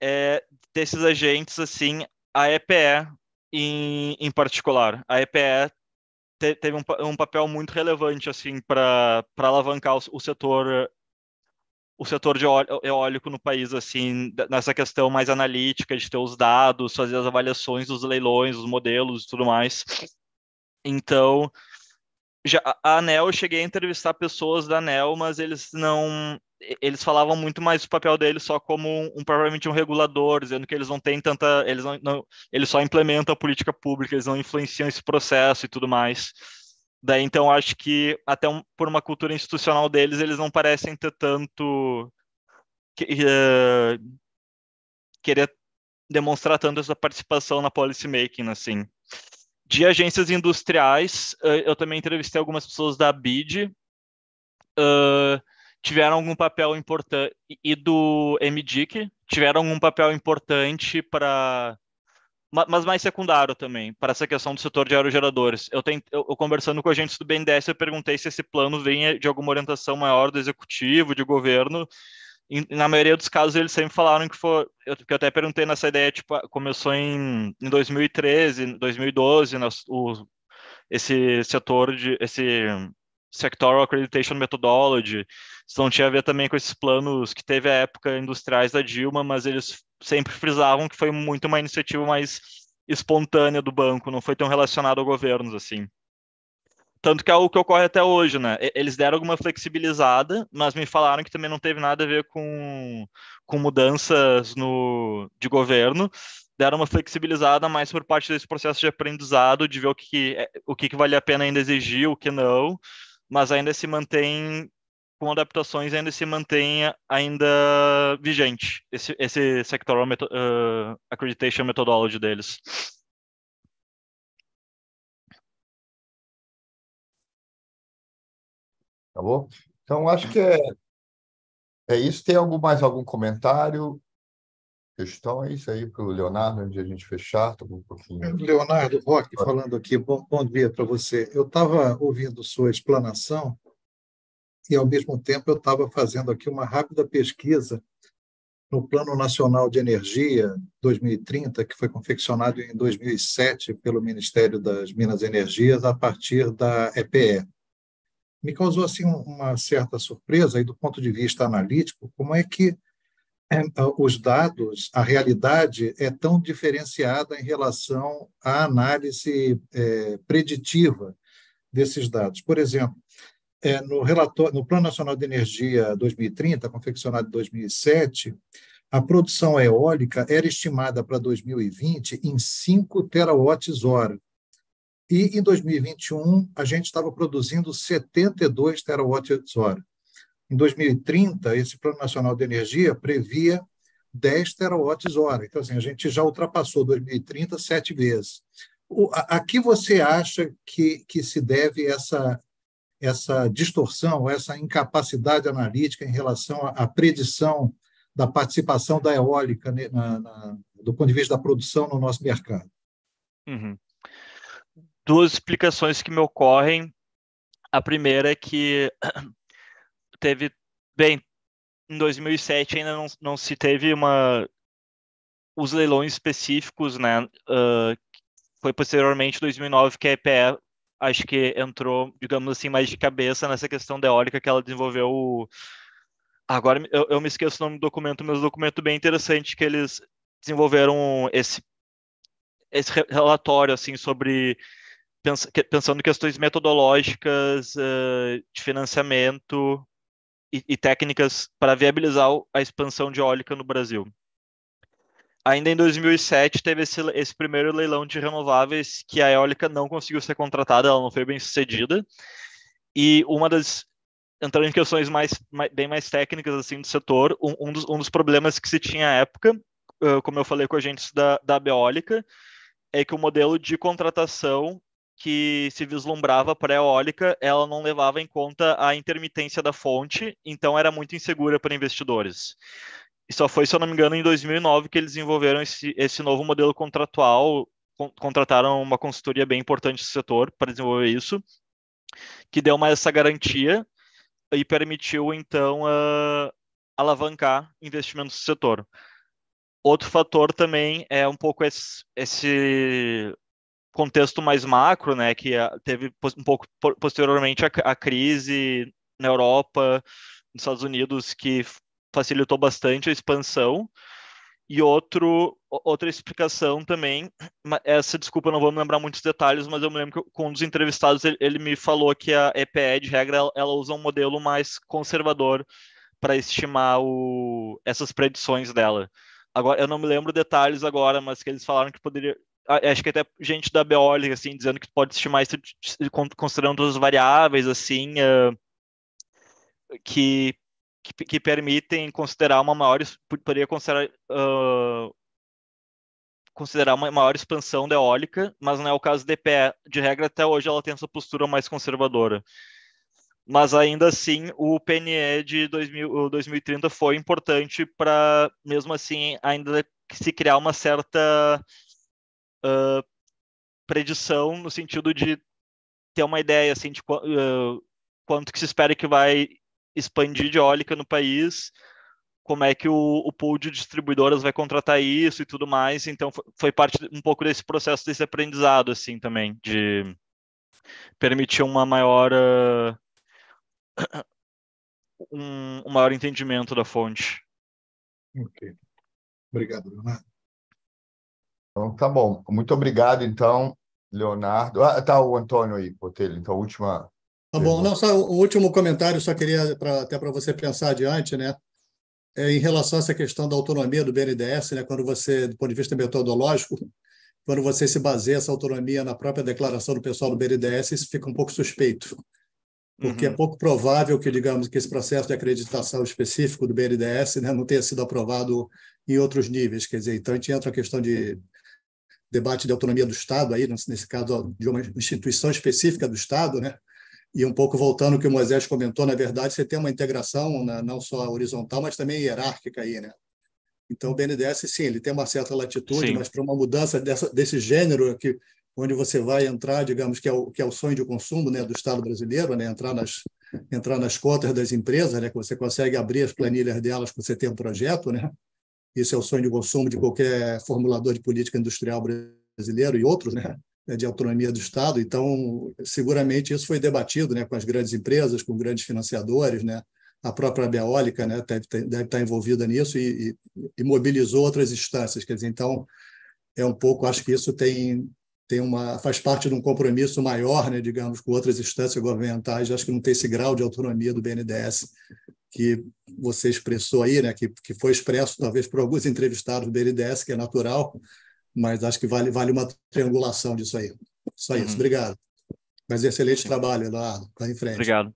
é desses agentes assim, a EPE em, em particular. A EPE te, teve um, um, papel muito relevante assim para alavancar o, o setor o setor de eólico no país, assim, nessa questão mais analítica de ter os dados, fazer as avaliações dos leilões, os modelos e tudo mais. Então, já, a ANEL, eu cheguei a entrevistar pessoas da ANEL, mas eles não. Eles falavam muito mais do papel deles só como um, um provavelmente um regulador, dizendo que eles não têm tanta. Eles, não, não, eles só implementam a política pública, eles não influenciam esse processo e tudo mais. Daí então acho que até um, por uma cultura institucional deles, eles não parecem ter tanto que, uh, querer demonstrar tanto essa participação na policy making assim. De agências industriais, uh, eu também entrevistei algumas pessoas da BID, uh, tiveram algum papel importante e do MDIC tiveram algum papel importante para mas mais secundário também, para essa questão do setor de aerogeradores. Eu, tenho, eu, eu conversando com agentes do BNDES, eu perguntei se esse plano vem eh, de alguma orientação maior do executivo, de governo. E, na maioria dos casos, eles sempre falaram que foi. Eu, que eu até perguntei nessa ideia, tipo, ah, começou em, em 2013, 2012, o, esse setor de. esse Sectoral Accreditation Methodology, isso não tinha a ver também com esses planos que teve a época industriais da Dilma, mas eles sempre frisavam que foi muito uma iniciativa mais espontânea do banco, não foi tão relacionado a governos assim. Tanto que é o que ocorre até hoje, né? Eles deram alguma flexibilizada, mas me falaram que também não teve nada a ver com, com mudanças no, de governo. Deram uma flexibilizada mais por parte desse processo de aprendizado, de ver o que, é, o que, que vale a pena ainda exigir, o que não, mas ainda se mantém com adaptações ainda se mantenha ainda vigente esse, esse sectoral meto uh, accreditation methodology deles. Tá bom? Então acho que é, é isso. Tem algum mais algum comentário? Questões aí para o Leonardo, onde a gente fechar? Um pouquinho... Leonardo Roque falando aqui, bom, bom dia para você. Eu estava ouvindo sua explanação e, ao mesmo tempo, eu estava fazendo aqui uma rápida pesquisa no Plano Nacional de Energia 2030, que foi confeccionado em 2007 pelo Ministério das Minas e Energias a partir da EPE. Me causou assim uma certa surpresa aí do ponto de vista analítico, como é que é, os dados, a realidade é tão diferenciada em relação à análise é, preditiva desses dados. Por exemplo, é, no, relator, no Plano Nacional de Energia 2030, confeccionado em 2007, a produção eólica era estimada para 2020 em 5 terawatts-hora. E em 2021, a gente estava produzindo 72 terawatts-hora. Em 2030, esse Plano Nacional de Energia previa 10 terawatts-hora. Então, assim, a gente já ultrapassou 2030 sete vezes. O, a, a que você acha que, que se deve essa essa distorção, essa incapacidade analítica em relação à predição da participação da eólica né, na, na, do ponto de vista da produção no nosso mercado. Uhum. Duas explicações que me ocorrem. A primeira é que teve, bem, em 2007 ainda não, não se teve uma os leilões específicos, né? Uh, foi posteriormente 2009 que a EPE acho que entrou, digamos assim, mais de cabeça nessa questão da eólica que ela desenvolveu. O... Agora eu, eu, me esqueço o nome do documento, mas um documento bem interessante que eles desenvolveram esse, esse relatório assim sobre pensando em questões metodológicas uh, de financiamento e, e técnicas para viabilizar a expansão de eólica no Brasil. Ainda em 2007 teve esse, esse primeiro leilão de renováveis que a eólica não conseguiu ser contratada, ela não foi bem sucedida. E uma das entrando em questões mais, mais, bem mais técnicas assim do setor, um, um, dos, um dos, problemas que se tinha à época, uh, como eu falei com a gente da, da Beólica, é que o modelo de contratação que se vislumbrava para a eólica, ela não levava em conta a intermitência da fonte, então era muito insegura para investidores. E só foi, se eu não me engano, em 2009 que eles desenvolveram esse, esse novo modelo contratual, con contrataram uma consultoria bem importante do setor para desenvolver isso, que deu mais essa garantia e permitiu, então, uh, alavancar investimentos do setor. Outro fator também é um pouco esse, esse contexto mais macro, né, que teve um pouco posteriormente a, a crise na Europa, nos Estados Unidos, que facilitou bastante a expansão. E outro, outra explicação também, essa desculpa, não vou me lembrar muitos detalhes, mas eu me lembro que com um dos entrevistados ele, ele me falou que a EPE, de regra, ela, ela usa um modelo mais conservador para estimar o, essas predições dela. Agora, eu não me lembro detalhes agora, mas que eles falaram que poderia. Acho que até gente da Beolic, assim, dizendo que pode estimar isso considerando todas as variáveis, assim, uh, que que, que permitem considerar uma maior poderia considerar uh, considerar uma maior expansão da eólica, mas não é o caso de pé. De regra, até hoje ela tem essa postura mais conservadora. Mas ainda assim, o PNE de 2000, 2030 foi importante para, mesmo assim, ainda se criar uma certa uh, predição no sentido de ter uma ideia assim de uh, quanto que se espera que vai expandir de eólica no país, como é que o, o pool de distribuidoras vai contratar isso e tudo mais. Então, foi, foi parte um pouco desse processo, desse aprendizado, assim, também, de permitir uma maior... Uh, um, um maior entendimento da fonte. Ok. Obrigado, Leonardo. Então, tá bom. Muito obrigado, então, Leonardo. Ah, tá o Antônio aí, Botelho. Então, última Tá bom. Não, só o último comentário, só queria pra, até para você pensar adiante, né? É, em relação a essa questão da autonomia do BNDES, né? Quando você, do ponto de vista metodológico, quando você se baseia essa autonomia na própria declaração do pessoal do BNDES, isso fica um pouco suspeito, porque é uhum. é pouco provável que, digamos, que esse processo de acreditação específico do BNDES né, não tenha sido aprovado em outros níveis, quer dizer, então a gente entra a questão de debate de autonomia do Estado aí, nesse caso de uma instituição específica do Estado, né? E um pouco voltando ao que o Moisés comentou, na verdade, você tem uma integração né, não só horizontal, mas também hierárquica aí, né? Então, o BNDES, sim, ele tem uma certa latitude, sim. mas para uma mudança dessa, desse gênero aqui onde você vai entrar, digamos, que é o, que é o sonho de consumo né, do Estado brasileiro, né, entrar, nas, entrar nas cotas das empresas, né, que você consegue abrir as planilhas delas quando você tem um projeto. Né? Isso é o sonho de consumo de qualquer formulador de política industrial brasileiro e outros. Né? Né, de autonomia do Estado. Então, seguramente isso foi debatido né, com as grandes empresas, com grandes financiadores, né? a própria Beólica né, deve, deve estar envolvida nisso e, e, e, mobilizou outras instâncias. Quer dizer, então, é um pouco, acho que isso tem, tem uma, faz parte de um compromisso maior, né, digamos, com outras instâncias governamentais. Acho que não tem esse grau de autonomia do BNDES que você expressou aí, né, que, que foi expresso talvez por alguns entrevistados do BNDES, que é natural, mas acho que vale, vale uma triangulação disso aí. Só isso. Uhum. Obrigado. Mas excelente Sim. trabalho, Eduardo. Vai tá em frente. Obrigado.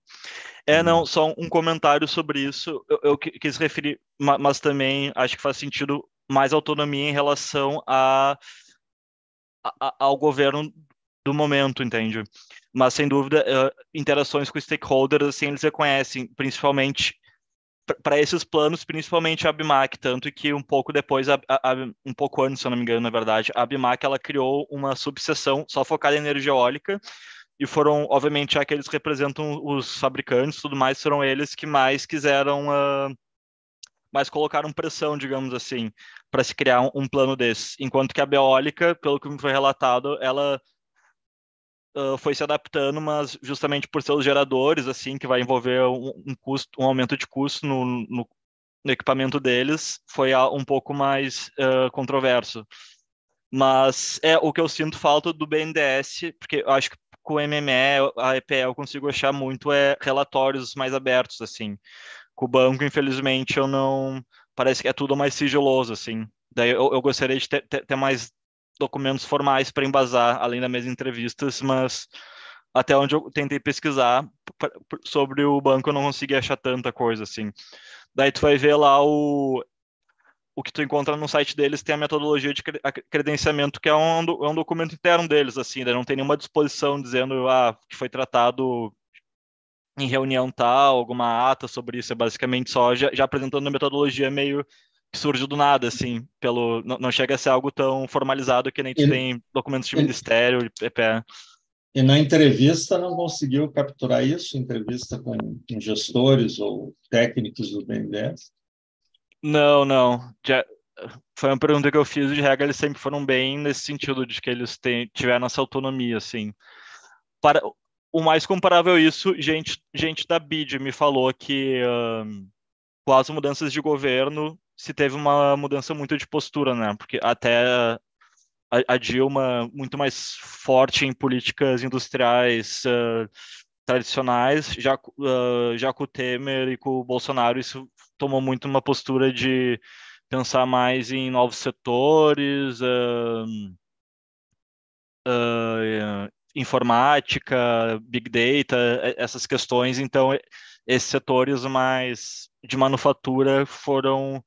É, uhum. não, só um comentário sobre isso. Eu, eu quis referir, mas também acho que faz sentido mais autonomia em relação a, a ao governo do momento, entende? Mas, sem dúvida, eh, interações com stakeholders, assim, eles reconhecem, principalmente para esses planos, principalmente a Abimac, tanto que um pouco depois, a, a, um pouco antes, se eu não me engano, na verdade, a Abimac ela criou uma subseção só focada em energia eólica, e foram, obviamente, aqueles que representam os fabricantes tudo mais, foram eles que mais quiseram, uh, mais colocaram pressão, digamos assim, para se criar um, um, plano desse. Enquanto que a Beólica, pelo que me foi relatado, ela uh, foi se adaptando, mas justamente por seus geradores, assim, que vai envolver um, um custo, um aumento de custo no, no, no equipamento deles, foi um pouco mais uh, controverso. Mas é o que eu sinto falta do BNDS, porque eu acho que com o MME, a EPE eu consigo achar muito é relatórios mais abertos, assim. Com o banco, infelizmente, eu não... Parece que é tudo mais sigiloso, assim. Daí eu, eu gostaria de ter, ter, ter mais documentos formais para embasar, além da minhas entrevistas, mas até onde eu tentei pesquisar sobre o banco, eu não consegui achar tanta coisa assim. Daí tu vai ver lá o o que tu encontra no site deles tem a metodologia de credenciamento, que é um, é um documento interno deles, assim, não tem nenhuma disposição dizendo ah, que foi tratado em reunião tal, alguma ata sobre isso, é basicamente só já, já apresentando a metodologia meio surge do nada, assim, pelo não, não, chega a ser algo tão formalizado que nem tu tem documentos de ele, ministério, EPE. E na entrevista não conseguiu capturar isso, entrevista com, com gestores ou técnicos do BNDES? Não, não. Já, foi uma pergunta que eu fiz, de regra eles sempre foram bem nesse sentido de que eles têm, tiveram essa autonomia, assim. Para, o mais comparável a isso, gente, gente da BID me falou que uh, com as mudanças de governo, se teve uma mudança muito de postura, né? Porque até a, a Dilma, muito mais forte em políticas industriais uh, tradicionais, já, uh, já com o Temer e com o Bolsonaro, isso tomou muito uma postura de pensar mais em novos setores, uh, informática, big data, essas questões. Então, esses setores mais de manufatura foram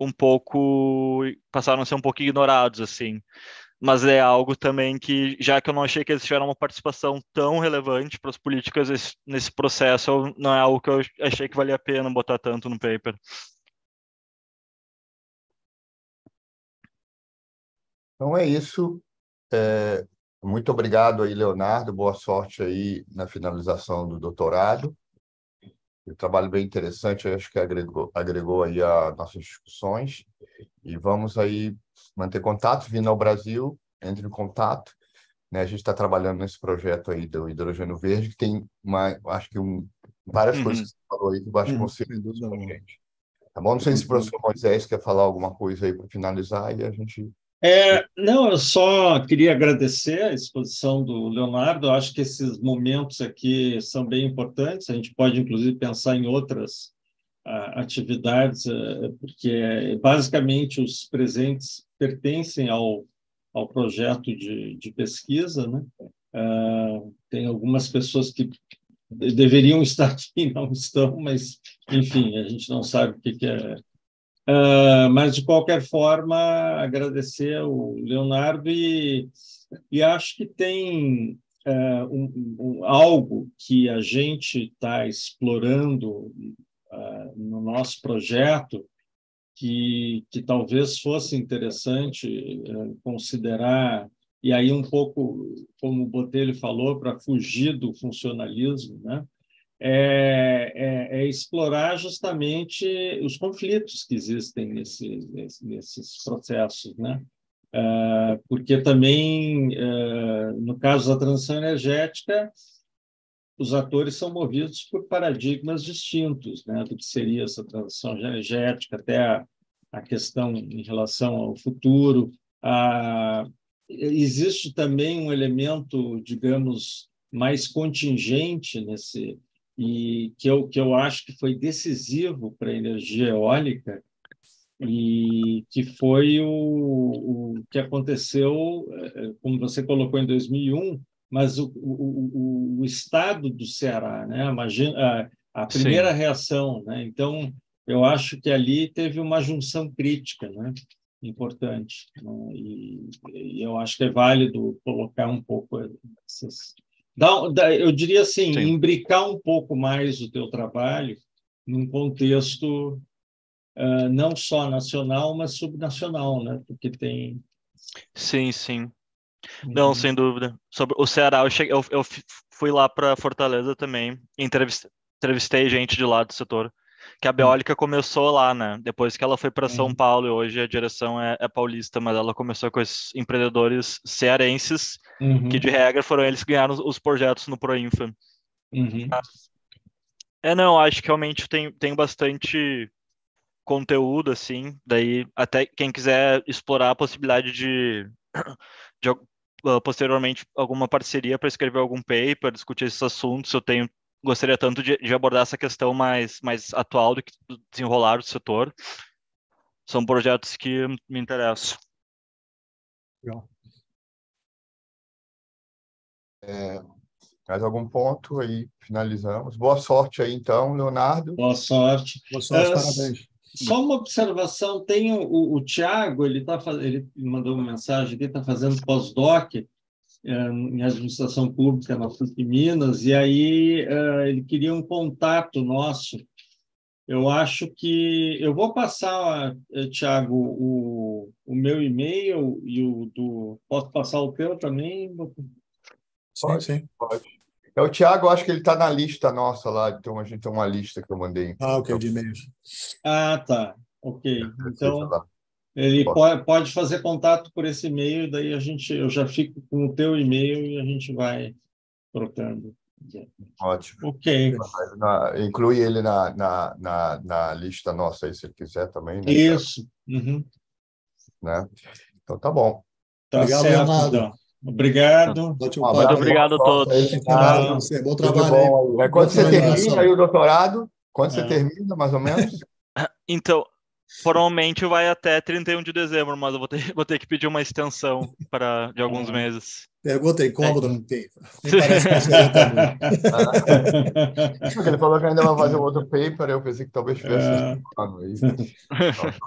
um pouco passaram a ser um pouco ignorados assim mas é algo também que já que eu não achei que eles tiveram uma participação tão relevante para as políticas nesse processo não é algo que eu achei que valia a pena botar tanto no paper então é isso é, muito obrigado aí Leonardo boa sorte aí na finalização do doutorado um trabalho bem interessante, acho que agregou, agregou aí as nossas discussões. E vamos aí manter contato, vindo ao Brasil, entre em contato. Né? A gente está trabalhando nesse projeto aí do hidrogênio verde, que tem, uma, acho que, um, várias uhum. coisas que você falou aí que eu acho que você uhum. gente. Tá bom? Não sei se o professor Moisés quer falar alguma coisa aí para finalizar e a gente é, não, eu só queria agradecer a exposição do Leonardo. Eu acho que esses momentos aqui são bem importantes. A gente pode, inclusive, pensar em outras uh, atividades, uh, porque basicamente os presentes pertencem ao, ao projeto de, de pesquisa. Né? Uh, tem algumas pessoas que deveriam estar aqui e não estão, mas, enfim, a gente não sabe o que, que é Uh, mas, de qualquer forma, agradecer o Leonardo e, e acho que tem uh, um, um, algo que a gente está explorando uh, no nosso projeto que, que talvez fosse interessante considerar, e aí um pouco como o Botelho falou, para fugir do funcionalismo, né? é, é, é, explorar justamente os conflitos que existem nesses, nesses, nesses processos, né? É, porque também, é, no caso da transição energética, os atores são movidos por paradigmas distintos né, do que seria essa transição energética, até a, a questão em relação ao futuro. Ah, existe também um elemento, digamos, mais contingente nesse, e que eu, que eu acho que foi decisivo para a energia eólica e que foi o, o que aconteceu, eh, eh, como você colocou, em 2001, mas o, o, o estado do Ceará, né? Imagina, a, a primeira Sim. reação, né? Então, eu acho que ali teve uma junção crítica, né? Importante. Né? E, e eu acho que é válido colocar um pouco essas Dá, dá, eu diria assim, Sim. imbricar um pouco mais o teu trabalho num contexto uh, não só nacional, mas subnacional, né? Porque tem... Sim, sim. Não, uhum. sem dúvida. Sobre o Ceará, eu, cheguei, eu, eu fui lá para Fortaleza também, entrevistei, entrevistei gente de lá do setor que a Beólica começou lá, né? Depois que ela foi para São Paulo e hoje a direção é, é, paulista, mas ela começou com esses empreendedores cearenses, uhum. que de regra foram eles que ganharam os projetos no Proinfa. Uhum. É, não, acho que realmente tem, tem bastante conteúdo, assim, daí até quem quiser explorar a possibilidade de, de ah, posteriormente alguma parceria para escrever algum paper, discutir esses assuntos, eu tenho gostaria tanto de, de, abordar essa questão mais, mais atual do que desenrolar do setor. São projetos que me interessam. Legal. É, mais algum ponto aí? Finalizamos. Boa sorte aí, então, Leonardo. Boa sorte. Boa sorte, é, parabéns. Só uma observação: tem o, o Tiago, ele, tá, ele mandou uma mensagem que está fazendo pós-doc eh, em administração pública na de Minas, e aí eh, ele queria um contato nosso. Eu acho que. Eu vou passar, eh, Tiago, o, o meu e-mail e o do. Posso passar o teu também? Pode, sim. Pode. É o Tiago, acho que ele está na lista nossa lá, então a gente tem uma lista que eu mandei. Ah, ok, de e-mails. Ah, tá. Ok. É, então, ele pode. pode fazer contato por esse e-mail, daí a gente, eu já fico com o teu e-mail e a gente vai trocando. Ótimo. Ok. Na, inclui ele na, na, na, na, lista nossa aí, se ele quiser também. Né? Isso. Uhum. Né? Então tá bom. Tá obrigado, certo, Leonardo. Então. Obrigado. Um Muito obrigado a todos. Ah, ah, bom trabalho. Bom. É quando bom você trabalho, termina aí o doutorado, quando é. você termina, mais ou menos? Então, Provavelmente vai até 31 de dezembro, mas eu vou ter, vou ter que pedir uma extensão para de alguns ah. meses. Pergunta é, incômoda, é. não tem. Tá ah, Ele falou que ainda vai fazer outro paper, eu pensei que talvez tivesse. É. Então, tá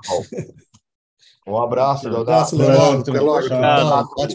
um abraço, Um abraço, Leonardo. Até logo.